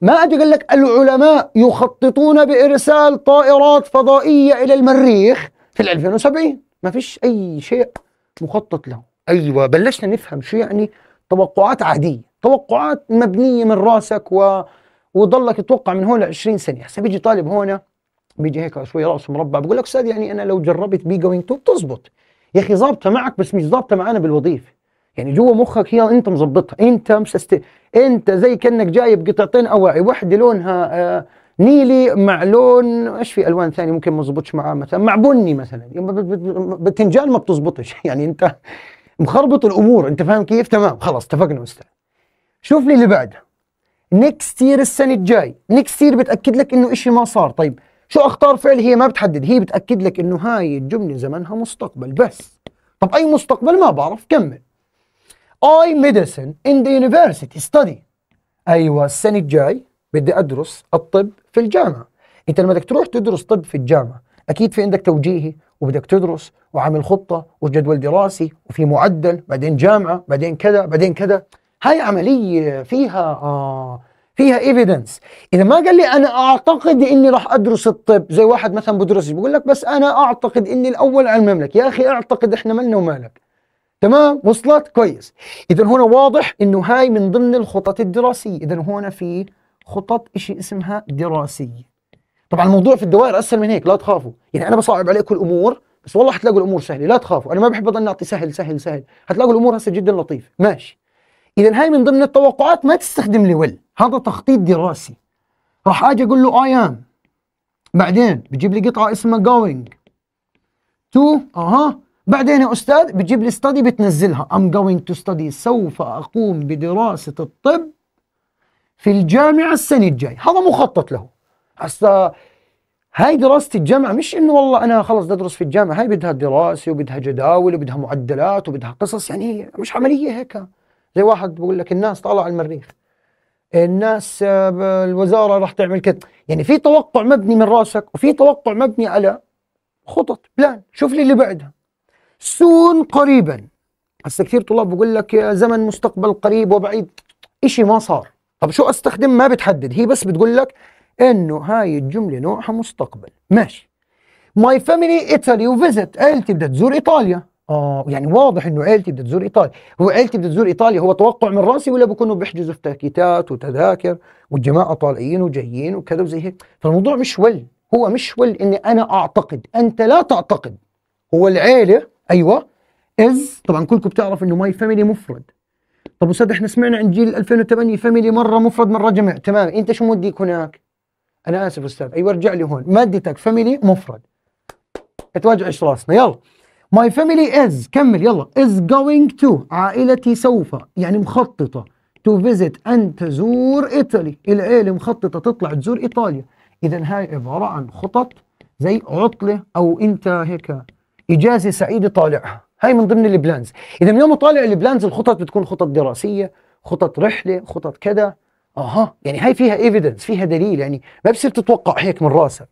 [SPEAKER 1] ما أجي قال لك العلماء يخططون بإرسال طائرات فضائية إلى المريخ في ال 2070 ما فيش أي شيء مخطط له أيوة بلشنا نفهم شو يعني توقعات عادية توقعات مبنية من راسك و... وضلك تتوقع من هون 20 سنة هسا بيجي طالب هون بيجي هيك شوي راسه مربع بقول لك أستاذ يعني أنا لو جربت بي جوينج تو بتزبط يا أخي ظابطة معك بس مش ظابطة معنا بالوظيفة يعني جوا مخك هي انت مظبطها انت مسست انت زي كانك جايب قطعتين اواعي واحده لونها آه نيلي مع لون ايش في الوان ثانيه ممكن ما تزبطش معاه مثلا مع بني مثلا يعني بتنجان ما بتزبطش يعني انت مخربط الامور انت فاهم كيف تمام خلاص اتفقنا استاذ شوف لي اللي بعده نكست يير السنه الجاي نكست يير بتاكد لك انه شيء ما صار طيب شو اخطار فعل هي ما بتحدد هي بتاكد لك انه هاي الجمله زمنها مستقبل بس طب اي مستقبل ما بعرف كمل اي ميديسن ان ذا يونيفرستي ستدي ايوه السنه الجاي بدي ادرس الطب في الجامعه انت لما بدك تروح تدرس طب في الجامعه اكيد في عندك توجيهي وبدك تدرس وعامل خطه وجدول دراسي وفي معدل بعدين جامعه بعدين كذا بعدين كذا هاي عمليه فيها آه فيها ايفيدنس اذا ما قال لي انا اعتقد اني راح ادرس الطب زي واحد مثلا بدرس بقول لك بس انا اعتقد اني الاول على المملكه يا اخي اعتقد احنا مالنا ومالك تمام وصلت كويس اذا هنا واضح انه هاي من ضمن الخطط الدراسيه اذا هنا في خطط شيء اسمها دراسيه طبعا الموضوع في الدوائر اسهل من هيك لا تخافوا يعني انا بصعب عليكم الامور بس والله حتلاقوا الامور سهله لا تخافوا انا ما بحب اضل اعطي سهل سهل سهل حتلاقوا الامور هسه جدا لطيفه ماشي اذا هاي من ضمن التوقعات ما تستخدم لي ويل هذا تخطيط دراسي راح اجي اقول له اي ام بعدين بجيب لي قطعه اسمها جوينج تو اها بعدين يا استاذ بتجيب لي ستادي بتنزلها ام جوينج تو ستادي سوف اقوم بدراسه الطب في الجامعه السنه الجاي هذا مخطط له هسا هاي دراسة الجامعة مش انه والله انا خلص بدي ادرس في الجامعة هاي بدها دراسة وبدها جداول وبدها معدلات وبدها قصص يعني هي مش عملية هيك زي واحد بقول لك الناس طالعة على المريخ الناس آه، الوزارة راح تعمل كذا يعني في توقع مبني من راسك وفي توقع مبني على خطط بلان شوف لي اللي بعدها سون قريبا هسه كثير طلاب بقول لك يا زمن مستقبل قريب وبعيد شيء ما صار طب شو استخدم ما بتحدد هي بس بتقول لك انه هاي الجمله نوعها مستقبل ماشي ماي فاميلي ايطالي وفيزت عيلتي بدها تزور ايطاليا اه يعني واضح انه عيلتي بدها تزور ايطاليا هو عيلتي بدها تزور ايطاليا هو توقع من راسي ولا بكونوا بيحجزوا في تاكيتات وتذاكر والجماعه طالعين وجايين وكذا وزي هيك فالموضوع مش ول هو مش ول اني انا اعتقد انت لا تعتقد هو العيله ايوه از طبعا كلكم بتعرفوا انه ماي فاميلي مفرد طب استاذ احنا سمعنا عن جيل 2008 فاميلي مره مفرد مره جمع تمام انت شو موديك هناك انا اسف استاذ ايوه ارجع لي هون مادتك فاميلي مفرد ايش راسنا يلا ماي فاميلي از كمل يلا از جوينج تو عائلتي سوف يعني مخططه تو فيزيت ان تزور ايطالي العيله مخططه تطلع تزور ايطاليا اذا هاي عباره عن خطط زي عطله او انت هيك اجازه سعيده طالعها هاي من ضمن البلانز اذا اليوم طالع البلانز الخطط بتكون خطط دراسيه خطط رحله خطط كذا اها يعني هاي فيها ايفيدنس فيها دليل يعني ما بصير تتوقع هيك من راسك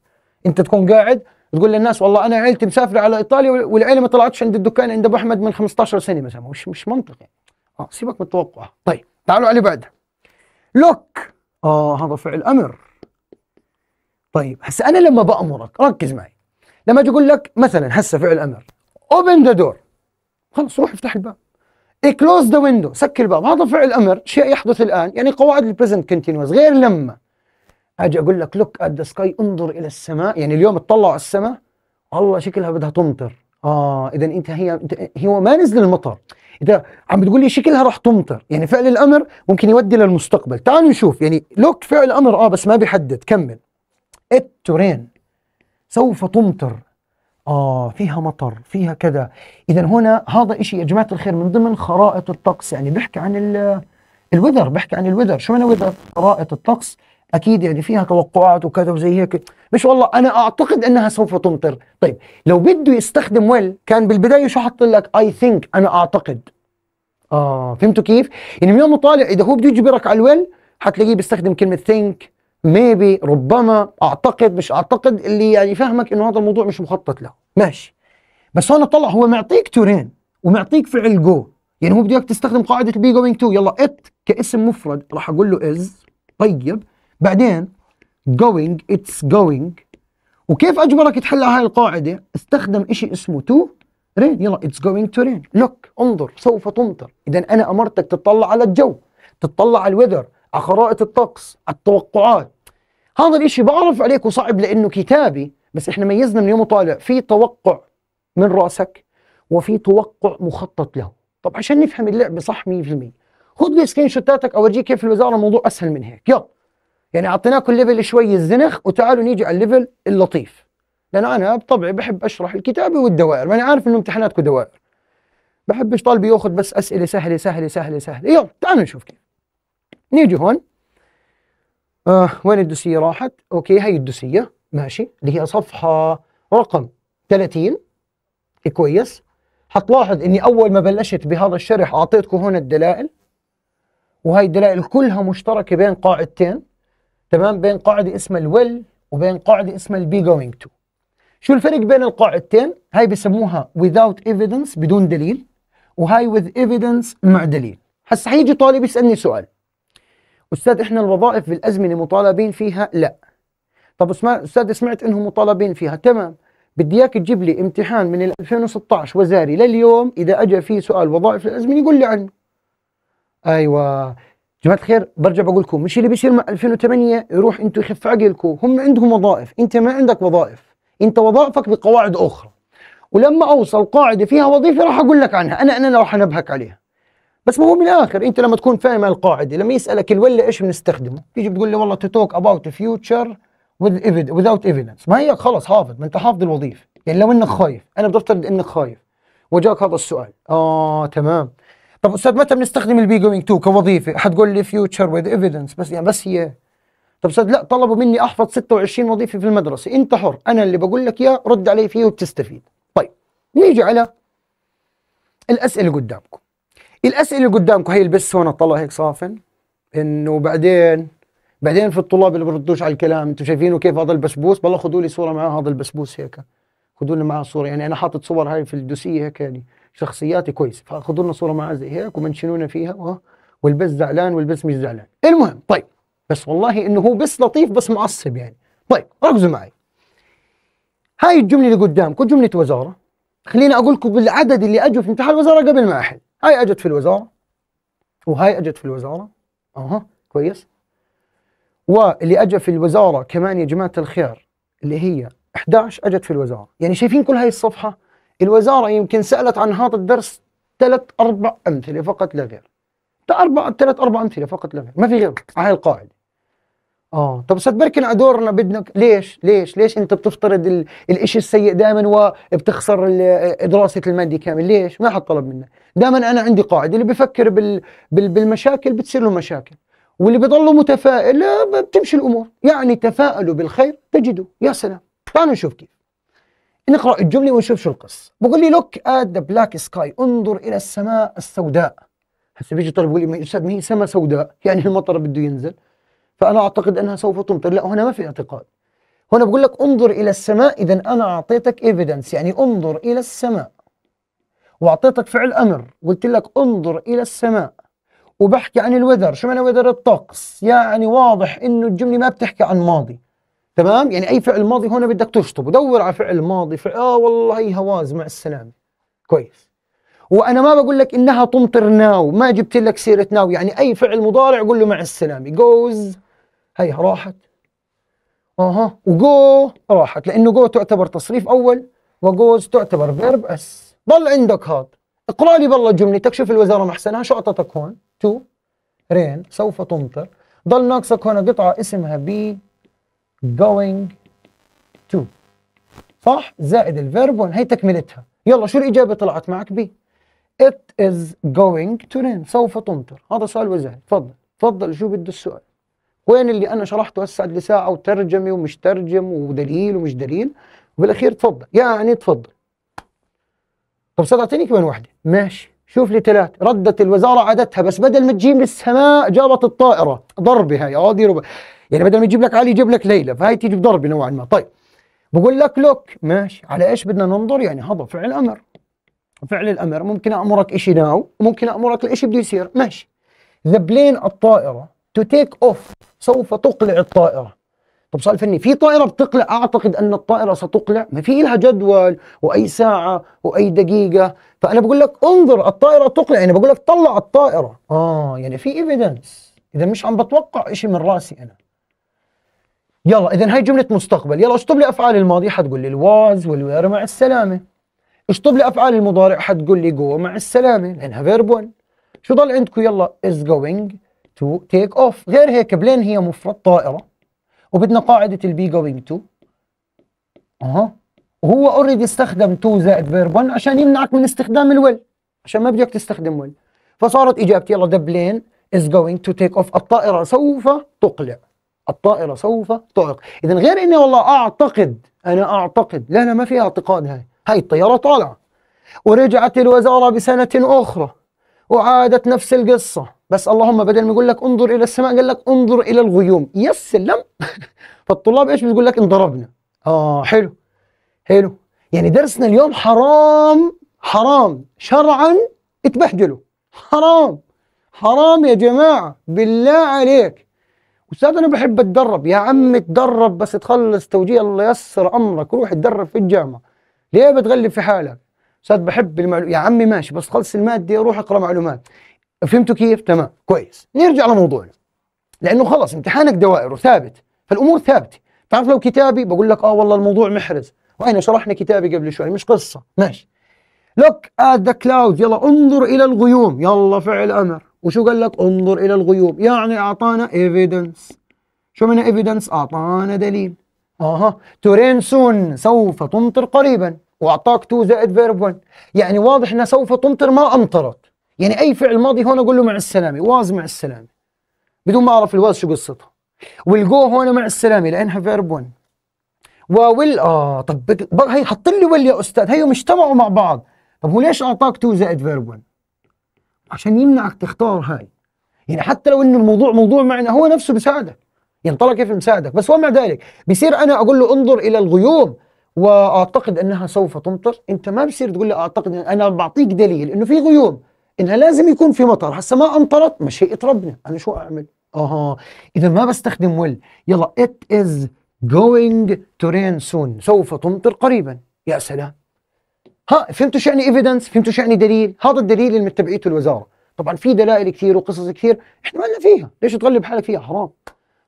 [SPEAKER 1] انت تكون قاعد تقول للناس والله انا عيلتي مسافره على ايطاليا والعيله ما طلعتش عند الدكان عند ابو احمد من 15 سنه مثلا مش مش منطقي يعني. اه سيبك من التوقع طيب تعالوا على بعدها لوك اه هذا فعل امر طيب هسه انا لما بامرك ركز معي لما اجي اقول لك مثلا هسه فعل امر اوبن ذا دور خلص روح افتح الباب كلوز ذا ويندو سكر الباب هذا فعل امر شيء يحدث الان يعني قواعد البريزنت كونتينوس غير لما اجي اقول لك لوك ات ذا سكاي انظر الى السماء يعني اليوم اطلعوا على السماء والله شكلها بدها تمطر اه اذا انت هي انت هو ما نزل المطر اذا عم بتقول لي شكلها راح تمطر يعني فعل الامر ممكن يودي للمستقبل تعالوا نشوف يعني لوك فعل امر اه بس ما بيحدد كمل ات تو رين سوف تمطر آه فيها مطر فيها كذا إذا هنا هذا إشي يا جماعة الخير من ضمن خرائط الطقس يعني بحكي عن الوذر بحكي عن الوذر شو معنى وذر خرائط الطقس اكيد يعني فيها توقعات وكذا وزي هيك مش والله انا اعتقد انها سوف تمطر طيب لو بده يستخدم ويل كان بالبدايه شو حط لك اي ثينك انا اعتقد اه فهمتوا كيف يعني من يوم طالع اذا هو بده يجبرك على الويل حتلاقيه بيستخدم كلمه ثينك ميبي ربما اعتقد مش اعتقد اللي يعني فاهمك انه هذا الموضوع مش مخطط له ماشي بس هون طلع هو معطيك تورين ومعطيك فعل جو يعني هو بده اياك تستخدم قاعده البي جوينج تو يلا ات كاسم مفرد راح اقول له از طيب بعدين جوينج اتس جوينج وكيف اجبرك تحل هاي القاعده استخدم شيء اسمه تو رين يلا اتس جوينج تو رين لوك انظر سوف تمطر اذا انا امرتك تطلع على الجو تطلع على الوذر خرائط الطقس التوقعات هذا الإشي بعرف عليك وصعب لأنه كتابي بس إحنا ميزنا من يوم وطالع في توقع من راسك وفي توقع مخطط له طب عشان نفهم اللعبة صح 100% خذ لي سكرين شوتاتك أورجيك كيف الوزارة الموضوع أسهل من هيك يلا يعني أعطيناكم الليفل شوي الزنخ وتعالوا نيجي على الليفل اللطيف لأنه أنا بطبعي بحب أشرح الكتابة والدوائر ما أنا عارف إنه امتحاناتكم دوائر بحبش طالب ياخذ بس أسئلة سهلة سهلة سهلة سهلة يلا تعالوا نشوف كيف نيجي هون آه وين الدوسيه راحت؟ اوكي هي الدوسيه ماشي اللي هي صفحه رقم 30 كويس حتلاحظ اني اول ما بلشت بهذا الشرح اعطيتكم هون الدلائل وهي الدلائل كلها مشتركه بين قاعدتين تمام بين قاعده اسمها الويل وبين قاعده اسمها البي جوينج تو شو الفرق بين القاعدتين؟ هاي بسموها without evidence بدون دليل وهاي with evidence مع دليل هسا حيجي طالب يسالني سؤال أستاذ إحنا الوظائف الأزمنة مطالبين فيها لا طب أستاذ سمعت إنهم مطالبين فيها تمام بدي اياك تجيب لي امتحان من 2016 وزاري لليوم اذا اجى فيه سؤال وظائف الازمنه يقول لي عنه ايوه جماعه الخير برجع بقول لكم مش اللي بيصير مع 2008 يروح انتم يخف عقلكم هم عندهم وظائف انت ما عندك وظائف انت وظائفك بقواعد اخرى ولما اوصل قاعده فيها وظيفه راح اقول لك عنها انا انا راح انبهك عليها بس ما هو من الاخر انت لما تكون فاهم القاعده لما يسالك الولا ايش بنستخدمه تيجي بتقول لي والله تو توك اباوت فيوتشر without ايفيدنس ما هي خلص حافظ ما انت حافظ الوظيفه يعني لو انك خايف انا بفترض انك خايف وجاك هذا السؤال اه تمام طب استاذ متى بنستخدم البي جوينج تو كوظيفه حتقول لي فيوتشر وذ ايفيدنس بس يعني بس هي طب استاذ لا طلبوا مني احفظ 26 وظيفه في المدرسه انت حر انا اللي بقول لك اياه رد علي فيه وبتستفيد طيب نيجي على الاسئله قدامكم الاسئله اللي قدامكم هي البس هون طلع هيك صافن انه بعدين بعدين في الطلاب اللي بردوش على الكلام انتم شايفينه كيف هذا البسبوس بالله خذوا لي صوره معاه هذا البسبوس هيك خذوا لنا معاه صوره يعني انا حاطط صور هاي في الدوسيه هيك يعني شخصياتي كويس فخذوا لنا صوره معاه زي هيك ومنشنونا فيها والبس زعلان والبس مش زعلان المهم طيب بس والله انه هو بس لطيف بس معصب يعني طيب ركزوا معي هاي الجمله اللي قدامكم جمله وزاره خليني اقول لكم بالعدد اللي اجوا في امتحان الوزاره قبل ما احل هاي اجت في الوزاره وهاي اجت في الوزاره اها كويس واللي اجى في الوزاره كمان يا جماعه الخير اللي هي 11 اجت في الوزاره يعني شايفين كل هاي الصفحه الوزاره يمكن سالت عن هذا الدرس ثلاث اربع امثله فقط لا غير اربع ثلاث اربع امثله فقط لا غير ما في غير هاي القاعده اه طب استاذ بركن ادورنا بدنا ليش ليش ليش انت بتفترض ال... الاشي السيء دائما وبتخسر ال... دراسه المادي كامل ليش ما حد طلب منك دائما انا عندي قاعده اللي بفكر بال... بال... بالمشاكل بتصير له مشاكل واللي بضله متفائل بتمشي الامور يعني تفائلوا بالخير تجدوا يا سلام تعالوا نشوف كيف نقرا الجمله ونشوف شو القصه بقول لي لوك ات ذا بلاك سكاي انظر الى السماء السوداء هسه بيجي طلب بيقول لي استاذ ما هي سماء سوداء يعني المطر بده ينزل فأنا أعتقد أنها سوف تمطر لا هنا ما في اعتقاد هنا بقول لك انظر إلى السماء إذا أنا أعطيتك إيفيدنس يعني انظر إلى السماء وأعطيتك فعل أمر قلت لك انظر إلى السماء وبحكي عن الوذر شو معنى وذر الطقس يعني واضح انه الجمله ما بتحكي عن ماضي تمام يعني اي فعل ماضي هنا بدك تشطبه دور على فعل ماضي فعل اه والله هي هواز مع السلامه كويس وانا ما بقول لك انها تمطر ناو ما جبت لك سيره ناو يعني اي فعل مضارع قول له مع السلامه جوز هاي راحت اها وجو راحت لانه جو تعتبر تصريف اول وجوز تعتبر فيرب اس ضل عندك هذا اقرا لي بالله جملتك شوف الوزاره محسنها شو اعطتك هون تو رين سوف تمطر ضل ناقصك هون قطعه اسمها بي going تو صح زائد الفيرب 1 هي تكملتها يلا شو الاجابه طلعت معك بي it is going to rain سوف تمطر هذا سؤال وزاري تفضل تفضل شو بده السؤال وين اللي انا شرحته هسه لساعه وترجمه ومش ترجم ودليل ومش دليل وبالاخير تفضل يعني تفضل طب ستعطيني كمان واحده ماشي شوف لي ثلاث ردت الوزاره عادتها بس بدل ما تجيب للسماء جابت الطائره ضربه هاي اه ديروا يعني بدل ما يجيب لك علي يجيب لك ليلى فهي تيجي بضربه نوعا ما طيب بقول لك لوك ماشي على ايش بدنا ننظر يعني هذا فعل امر فعل الامر ممكن امرك شيء ناو وممكن امرك الاشي بده يصير ماشي ذبلين الطائره تو تيك اوف سوف تقلع الطائره طب سؤال فني في طائره بتقلع اعتقد ان الطائره ستقلع ما في لها جدول واي ساعه واي دقيقه فانا بقول لك انظر الطائره تقلع يعني بقول لك طلع الطائره اه يعني في ايفيدنس اذا مش عم بتوقع شيء من راسي انا يلا اذا هاي جمله مستقبل يلا اشطب لي افعال الماضي حتقول لي الواز والوير مع السلامه اشطب لي افعال المضارع حتقول لي جو مع السلامه لانها فيرب شو ضل عندكم يلا از جوينج تو تيك اوف غير هيك بلين هي مفرد طائره وبدنا قاعده البي جوينج تو اها وهو اوريدي استخدم تو زائد فيرب 1 عشان يمنعك من استخدام الويل عشان ما بدك تستخدم ويل فصارت اجابتي يلا ذا بلين از جوينج تو تيك اوف الطائره سوف تقلع الطائره سوف تعلق اذا غير اني والله اعتقد انا اعتقد لا لا ما في اعتقاد هاي هاي الطياره طالعه ورجعت الوزاره بسنه اخرى وعادت نفس القصه بس اللهم بدل ما يقول لك انظر الى السماء قال لك انظر الى الغيوم يا سلام فالطلاب ايش بيقول لك انضربنا اه حلو حلو يعني درسنا اليوم حرام حرام شرعا اتبهدلوا حرام حرام يا جماعه بالله عليك استاذ انا بحب اتدرب يا عم اتدرب بس تخلص توجيه الله يسر امرك روح اتدرب في الجامعه ليه بتغلب في حالك استاذ بحب المعلومات يا عمي ماشي بس خلص الماده روح اقرا معلومات فهمتوا كيف؟ تمام كويس نرجع لموضوعنا لانه خلص امتحانك دوائر وثابت فالامور ثابته تعرف لو كتابي بقول لك اه والله الموضوع محرز وأنا شرحنا كتابي قبل شوي مش قصه ماشي لوك ات ذا كلاود يلا انظر الى الغيوم يلا فعل امر وشو قال لك انظر الى الغيوم يعني اعطانا ايفيدنس شو معنى ايفيدنس اعطانا دليل اها تورين سون سوف تمطر قريبا واعطاك تو زائد فيرب 1 يعني واضح انها سوف تمطر ما امطرت يعني اي فعل ماضي هون اقول له مع السلامه واز مع السلامه بدون ما اعرف الواز شو قصتها والجو هون مع السلامه لانها فيرب 1 وويل اه طب هي حط لي ويل يا استاذ هيو اجتمعوا مع بعض طب هو ليش اعطاك 2 زائد فيرب 1 عشان يمنعك تختار هاي يعني حتى لو انه الموضوع موضوع معنى هو نفسه بيساعدك يعني طلع كيف مساعدك بس ومع ذلك بصير انا اقول له انظر الى الغيوم واعتقد انها سوف تمطر انت ما بصير تقول لي اعتقد انا بعطيك دليل انه في غيوم انها لازم يكون في مطر هسه ما امطرت مشيئه ربنا انا شو اعمل اها اذا ما بستخدم ويل يلا it is going to rain soon سوف تمطر قريبا يا سلام ها فهمتوا شو يعني ايفيدنس فهمتوا شو يعني دليل هذا الدليل اللي متبعيته الوزاره طبعا في دلائل كثير وقصص كثير احنا ما لنا فيها ليش تغلب حالك فيها حرام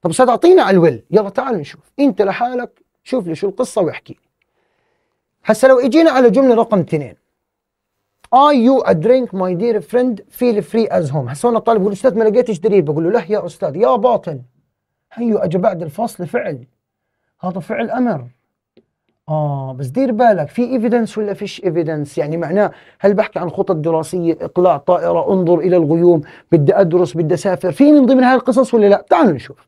[SPEAKER 1] طب استاذ اعطينا على الويل يلا تعال نشوف انت لحالك شوف لي شو القصه واحكي هسه لو اجينا على جمله رقم اثنين اي يو درينك ماي دير فريند فيل فري از هوم هسه انا الطالب يقول استاذ ما لقيتش دليل بقول له له يا استاذ يا باطل هيو اجى بعد الفصل فعل هذا فعل امر اه بس دير بالك في ايفيدنس ولا فيش ايفيدنس يعني معناه هل بحكي عن خطط دراسيه اقلاع طائره انظر الى الغيوم بدي ادرس بدي اسافر في من ضمن هاي القصص ولا لا تعالوا نشوف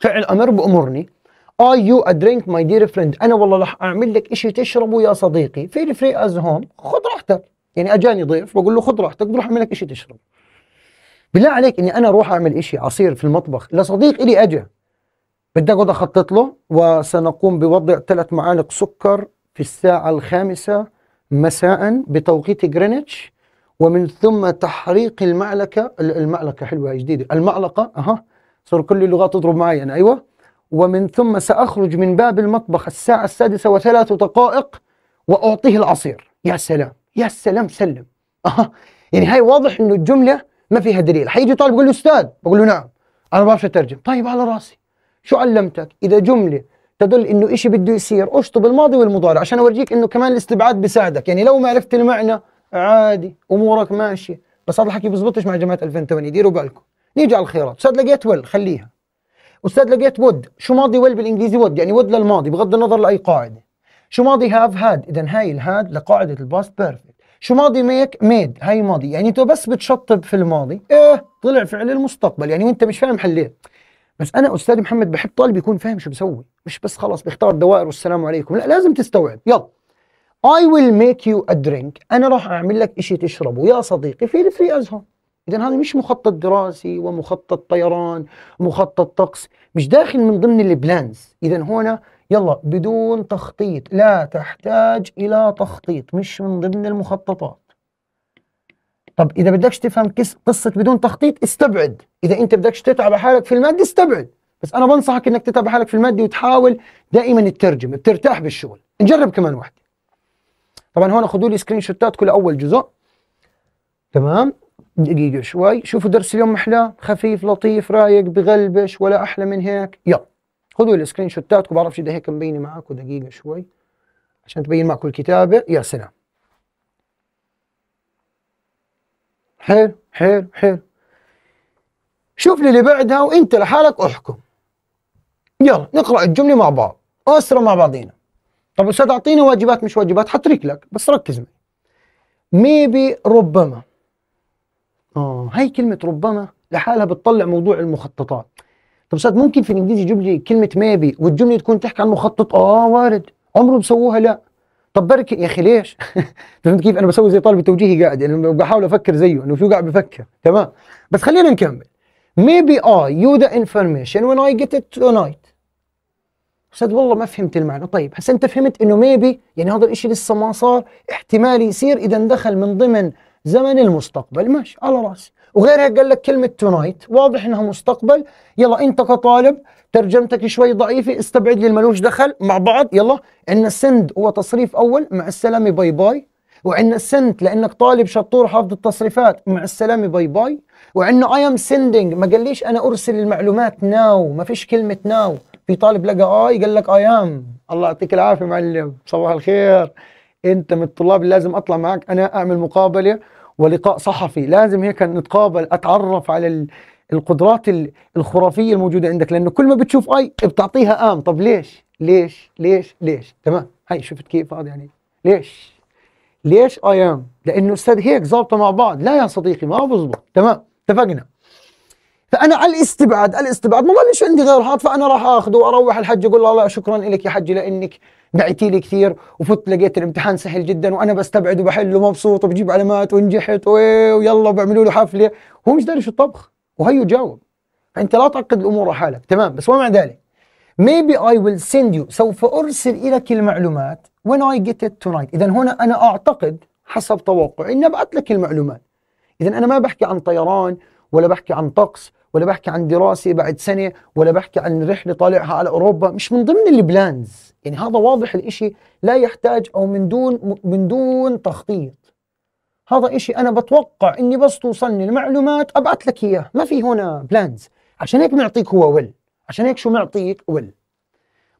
[SPEAKER 1] فعل امر بامرني اي يو درينك ماي دير فريند انا والله راح اعمل لك شيء تشربه يا صديقي فيل فري از هوم خذ راحتك يعني اجاني ضيف بقول له خذ راحتك بروح اعمل لك شيء تشربه بالله عليك اني انا اروح اعمل شيء عصير في المطبخ لصديق الي اجى بدي اقعد اخطط له وسنقوم بوضع ثلاث معالق سكر في الساعه الخامسه مساء بتوقيت جرينتش ومن ثم تحريق المعلكه المعلقة حلوه جديده المعلقه اها صار كل اللغات تضرب معي انا ايوه ومن ثم سأخرج من باب المطبخ الساعة السادسة وثلاث دقائق وأعطيه العصير يا سلام يا سلام سلم أه. يعني هاي واضح انه الجملة ما فيها دليل حيجي طالب يقول له أستاذ بقول له نعم أنا ما بعرفش أترجم طيب على راسي شو علمتك إذا جملة تدل انه شيء بده يصير اشطب الماضي والمضارع عشان اورجيك انه كمان الاستبعاد بيساعدك يعني لو ما عرفت المعنى عادي امورك ماشيه بس هذا الحكي بزبطش مع جماعه 2008 ديروا بالكم نيجي على الخيارات أستاذ لقيت ول خليها استاذ لقيت ود شو ماضي ويل بالانجليزي ود يعني ود للماضي بغض النظر لاي قاعده شو ماضي هاف هاد اذا هاي الهاد لقاعده الباست بيرفكت شو ماضي ميك ميد هاي ماضي يعني انت بس بتشطب في الماضي ايه طلع فعل المستقبل يعني وانت مش فاهم حليه بس انا استاذ محمد بحب طالب يكون فاهم شو بسوي مش بس خلاص بيختار الدوائر والسلام عليكم لا لازم تستوعب يلا I will make you a drink أنا راح أعمل لك إشي تشربه يا صديقي في free از هون اذا هذا مش مخطط دراسي ومخطط طيران مخطط طقس مش داخل من ضمن البلانز اذا هنا يلا بدون تخطيط لا تحتاج الى تخطيط مش من ضمن المخططات طب اذا بدكش تفهم قصه بدون تخطيط استبعد اذا انت بدكش تتعب حالك في الماده استبعد بس انا بنصحك انك تتعب حالك في الماده وتحاول دائما تترجم بترتاح بالشغل نجرب كمان واحده طبعا هون خذوا لي سكرين شوتات كل اول جزء تمام دقيقة شوي شوفوا درس اليوم أحلى خفيف لطيف رايق بغلبش ولا أحلى من هيك يلا خذوا السكرين شوتات وبعرفش إذا هيك مبينة معاكم دقيقة شوي عشان تبين معكم الكتابة يا سلام حلو حلو حلو شوف لي اللي بعدها وانت لحالك احكم يلا نقرا الجمله مع بعض اسره مع بعضينا طب استاذ اعطيني واجبات مش واجبات حترك لك بس ركز معي ميبي ربما اه هاي كلمه ربما لحالها بتطلع موضوع المخططات طب استاذ ممكن في الانجليزي يجيب لي كلمه ميبي والجمله تكون تحكي عن مخطط اه وارد عمره بسووها لا طب بركي يا اخي ليش؟ فهمت كيف انا بسوي زي طالب التوجيهي قاعد يعني بحاول افكر زيه انه شو قاعد بفكر تمام بس خلينا نكمل ميبي اي يو ذا انفورميشن وين اي get ات تونايت استاذ والله ما فهمت المعنى طيب هسه انت فهمت انه ميبي يعني هذا الشيء لسه ما صار احتمال يصير اذا دخل من ضمن زمن المستقبل ماشي على راسي وغيرها قال لك كلمة تونايت واضح انها مستقبل يلا انت كطالب ترجمتك شوي ضعيفة استبعد لي الملوش دخل مع بعض يلا عندنا سند هو تصريف اول مع السلامة باي باي وعندنا سنت لانك طالب شطور حافظ التصريفات مع السلامه باي باي وعندنا اي ام سندنج ما قاليش انا ارسل المعلومات ناو ما فيش كلمه ناو في طالب لقى اي قال لك اي ام الله يعطيك العافيه معلم صباح الخير انت من الطلاب اللي لازم اطلع معك انا اعمل مقابله ولقاء صحفي لازم هيك نتقابل اتعرف على القدرات الخرافيه الموجوده عندك لانه كل ما بتشوف اي بتعطيها ام طب ليش ليش ليش ليش تمام هاي شفت كيف هذا يعني ليش ليش اي ام لانه استاذ هيك ظابطه مع بعض لا يا صديقي ما بزبط تمام اتفقنا فانا على الاستبعاد على الاستبعاد ما ظلش عندي غير هذا فانا راح اخذه واروح الحج اقول له لا شكرا لك يا حجي لانك دعيتي لي كثير وفت لقيت الامتحان سهل جدا وانا بستبعد وبحل ومبسوط وبجيب علامات ونجحت ويلا وبعملوا له حفله هو مش داري شو الطبخ وهي يجاوب فانت لا تعقد الامور على حالك تمام بس ومع ذلك maybe I will send you سوف أرسل لك المعلومات when I get it tonight إذا هنا أنا أعتقد حسب توقعي اني أبعث لك المعلومات إذا أنا ما بحكي عن طيران ولا بحكي عن طقس ولا بحكي عن دراسه بعد سنه ولا بحكي عن رحله طالعها على اوروبا مش من ضمن البلانز يعني هذا واضح الإشي لا يحتاج او من دون من دون تخطيط هذا إشي انا بتوقع اني بس توصلني المعلومات ابعث لك اياه ما في هنا بلانز عشان هيك معطيك هو ويل عشان هيك شو معطيك ويل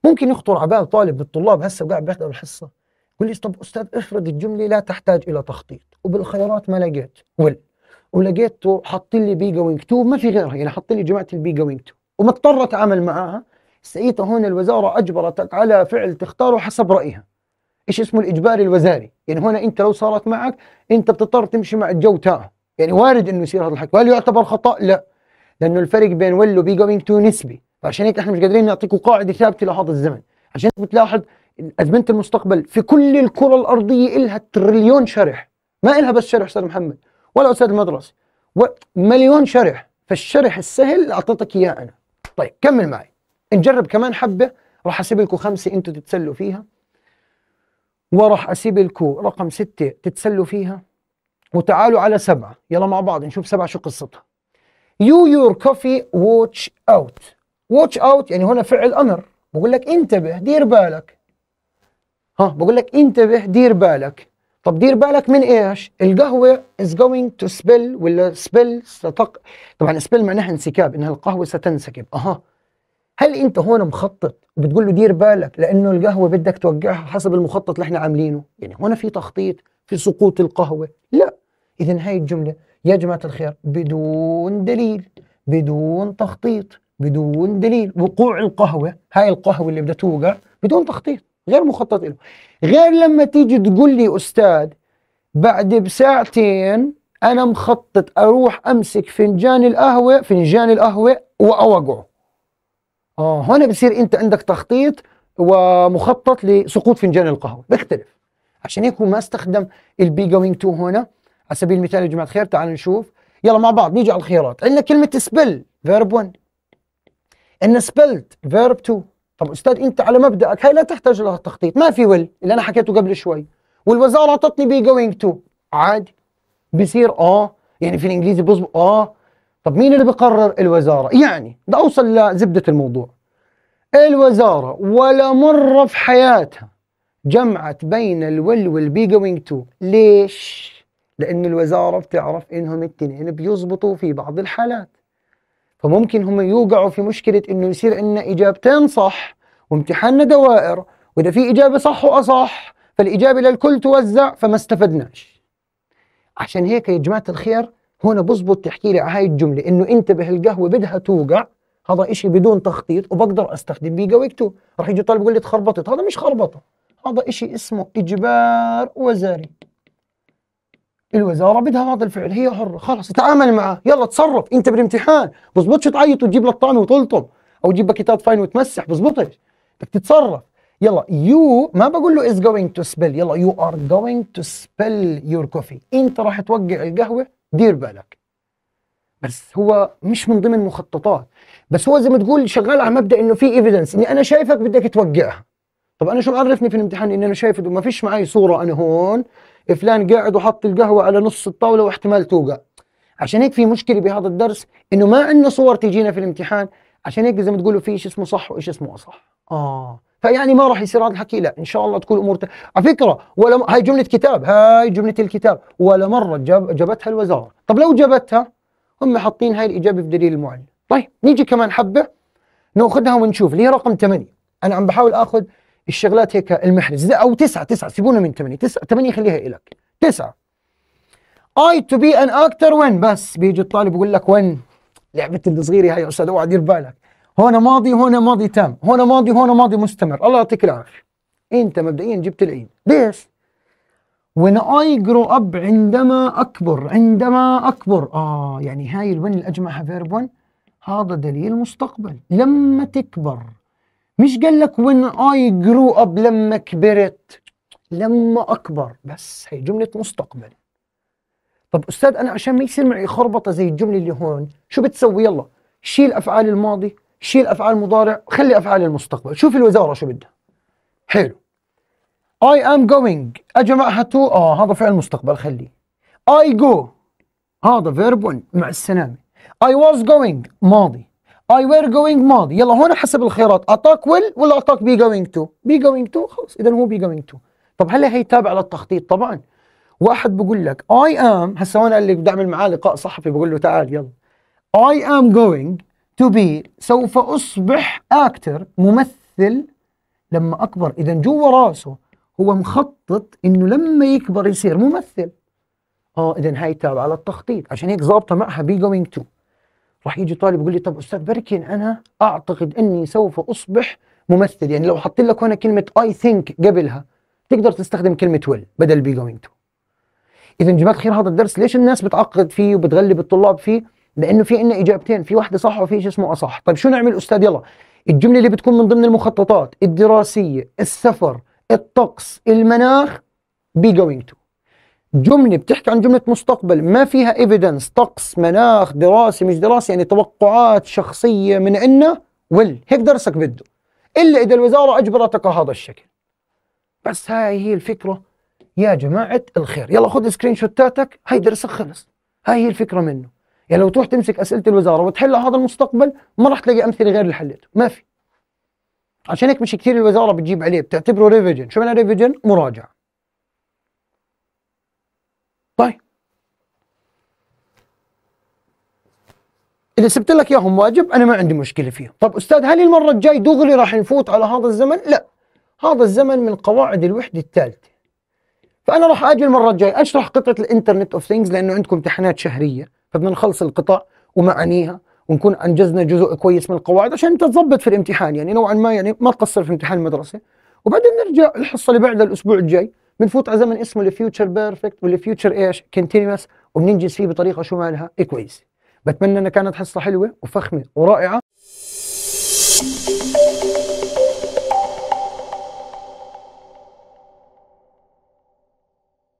[SPEAKER 1] ممكن يخطر على بال طالب من الطلاب هسه وقاعد بيحضر الحصه يقول لي طب استاذ افرض الجمله لا تحتاج الى تخطيط وبالخيارات ما لقيت ويل ولقيته حاطين لي بيجا وينج 2 ما في غيرها يعني حاطين لي جماعه البيجا وينج 2 ومضطر اتعامل معاها ساعتها هون الوزاره اجبرتك على فعل تختاره حسب رايها ايش اسمه الاجباري الوزاري يعني هنا انت لو صارت معك انت بتضطر تمشي مع الجو تاعها يعني وارد انه يصير هذا الحكي هل يعتبر خطا لا لانه الفرق بين ويل وبيجا وينج 2 نسبي فعشان هيك احنا مش قادرين نعطيكم قاعده ثابته لهذا الزمن عشان بتلاحظ ازمنه المستقبل في كل الكره الارضيه الها تريليون شرح ما الها بس شرح استاذ محمد ولا استاذ المدرسه ومليون شرح فالشرح السهل اعطيتك اياه انا طيب كمل معي نجرب كمان حبه راح اسيب لكم خمسه انتم تتسلوا فيها وراح اسيب لكم رقم سته تتسلوا فيها وتعالوا على سبعه يلا مع بعض نشوف سبعه شو قصتها يو يور كوفي واتش اوت واتش اوت يعني هنا فعل امر بقول لك انتبه دير بالك ها بقول لك انتبه دير بالك طب دير بالك من ايش؟ القهوه از جوينج تو سبيل ولا سبيل ستق طبعا سبيل معناها انسكاب انها القهوه ستنسكب اها هل انت هون مخطط وبتقول له دير بالك لانه القهوه بدك توقعها حسب المخطط اللي احنا عاملينه يعني هون في تخطيط في سقوط القهوه لا اذا هاي الجمله يا جماعه الخير بدون دليل بدون تخطيط بدون دليل وقوع القهوه هاي القهوه اللي بدها توقع بدون تخطيط غير مخطط له غير لما تيجي تقول لي أستاذ بعد بساعتين أنا مخطط أروح أمسك فنجان القهوة فنجان القهوة وأوقعه آه هون بصير أنت عندك تخطيط ومخطط لسقوط فنجان القهوة بيختلف عشان هيك هو ما استخدم البي جوينج تو هنا على سبيل المثال يا جماعة الخير تعالوا نشوف يلا مع بعض نيجي على الخيارات عندنا كلمة سبل فيرب 1 ان سبلت فيرب 2 طب استاذ انت على مبدأك هاي لا تحتاج لها تخطيط ما في ويل اللي انا حكيته قبل شوي والوزاره اعطتني بي جوينج تو عادي بصير اه يعني في الانجليزي بظبط اه طب مين اللي بقرر الوزاره يعني بدي اوصل لزبده الموضوع الوزاره ولا مره في حياتها جمعت بين الويل والبي جوينج تو ليش لان الوزاره بتعرف انهم التنين بيظبطوا في بعض الحالات فممكن هم يوقعوا في مشكلة إنه يصير عندنا إجابتين صح وامتحاننا دوائر وإذا في إجابة صح وأصح فالإجابة للكل توزع فما استفدناش عشان هيك يا جماعة الخير هنا بزبط تحكي لي على هاي الجملة إنه انتبه القهوة بدها توقع هذا إشي بدون تخطيط وبقدر أستخدم بيه قويكتو راح يجي طالب يقول لي تخربطت هذا مش خربطة هذا إشي اسمه إجبار وزاري الوزاره بدها هذا الفعل هي حره خلص تعامل معه يلا تصرف انت بالامتحان بزبطش تعيط وتجيب للطعم وتلطم او تجيب باكيتات فاين وتمسح بزبطش بدك تتصرف يلا يو ما بقول له از جوينج تو سبيل يلا يو ار جوينج تو سبيل يور كوفي انت راح توقع القهوه دير بالك بس هو مش من ضمن مخططات بس هو زي ما تقول شغال على مبدا انه في ايفيدنس اني انا شايفك بدك توقعها طب انا شو عرفني في الامتحان اني انا شايفه ما فيش معي صوره انا هون فلان قاعد وحط القهوه على نص الطاوله واحتمال توقع عشان هيك في مشكله بهذا الدرس انه ما عندنا صور تجينا في الامتحان عشان هيك زي ما تقولوا في شيء اسمه صح وايش اسمه اصح اه فيعني ما راح يصير هذا الحكي لا ان شاء الله تكون الامور على فكره ولا م... هاي جمله كتاب هاي جمله الكتاب ولا مره جاب... جابتها الوزاره طب لو جابتها هم حاطين هاي الاجابه في دليل المعلم طيب نيجي كمان حبه ناخذها ونشوف اللي هي رقم 8 انا عم بحاول اخذ الشغلات هيك المحرز او تسعه تسعه سيبونا من ثمانيه تسعه ثمانيه خليها لك تسعه اي تو بي ان اكتر وين بس بيجي الطالب يقول لك وين لعبه الصغيره هاي يا استاذ اوعى دير بالك هنا ماضي هون ماضي تام هنا ماضي هون ماضي مستمر الله يعطيك العافيه انت مبدئيا جبت العيد ليش؟ وين اي جرو اب عندما أكبر عندما أكبر آه يعني هاي الون اللي أجمعها فيرب 1 هذا دليل مستقبل لما تكبر مش قال لك when I grew up لما كبرت لما أكبر بس هي جملة مستقبل طب أستاذ أنا عشان ما يصير معي خربطة زي الجملة اللي هون شو بتسوي يلا شيل أفعال الماضي شيل أفعال المضارع خلي أفعال المستقبل شوف الوزارة شو بدها حلو I am going أجمعها تو آه هذا فعل مستقبل خليه I go هذا فيرب مع السلامة I was going ماضي اي وير جوينج ماضي يلا هون حسب الخيارات اتاك ويل ولا اتاك بي جوينج تو بي جوينج تو خلص اذا هو بي جوينج تو طب هل تابعه للتخطيط طبعا واحد بقول لك اي ام هسه هون قال لي بدي اعمل معاه لقاء صحفي بقول له تعال يلا اي ام جوينج تو بي سوف اصبح اكتر ممثل لما اكبر اذا جوا راسه هو مخطط انه لما يكبر يصير ممثل اه اذا هاي تابعه للتخطيط عشان هيك ظابطه معها بي جوينج تو راح يجي طالب يقول لي طب استاذ بركين انا اعتقد اني سوف اصبح ممثل يعني لو حطيت لك هنا كلمه اي ثينك قبلها تقدر تستخدم كلمه ويل بدل بي جوينج تو اذا جماعه الخير هذا الدرس ليش الناس بتعقد فيه وبتغلب الطلاب فيه لانه في عندنا اجابتين في واحده صح وفي شيء اسمه اصح طيب شو نعمل استاذ يلا الجمله اللي بتكون من ضمن المخططات الدراسيه السفر الطقس المناخ بي جوينج تو جملة بتحكي عن جملة مستقبل ما فيها ايفيدنس طقس مناخ دراسة مش دراسة يعني توقعات شخصية من عنا ول هيك درسك بده إلا إذا الوزارة أجبرتك هذا الشكل بس هاي هي الفكرة يا جماعة الخير يلا خذ سكرين شوتاتك هاي درسك خلص هاي هي الفكرة منه يعني لو تروح تمسك أسئلة الوزارة وتحل هذا المستقبل ما راح تلاقي أمثلة غير اللي حليته ما في عشان هيك مش كثير الوزارة بتجيب عليه بتعتبره ريفيجن شو معنى ريفيجن مراجعة طيب اذا سبت لك اياهم واجب انا ما عندي مشكله فيه طب استاذ هل المره الجاي دغري راح نفوت على هذا الزمن لا هذا الزمن من قواعد الوحده الثالثه فانا راح اجي المره الجاي اشرح قطعه الانترنت اوف ثينجز لانه عندكم امتحانات شهريه فبدنا نخلص القطع ومعانيها ونكون انجزنا جزء كويس من القواعد عشان انت تظبط في الامتحان يعني نوعا ما يعني ما تقصر في امتحان المدرسه وبعدين نرجع الحصه اللي بعدها الاسبوع الجاي بنفوت على زمن اسمه الفيوتشر بيرفكت والفيوتشر ايش؟ كونتينوس وبننجز فيه بطريقه شو مالها؟ كويسه. بتمنى انها كانت حصه حلوه وفخمه ورائعه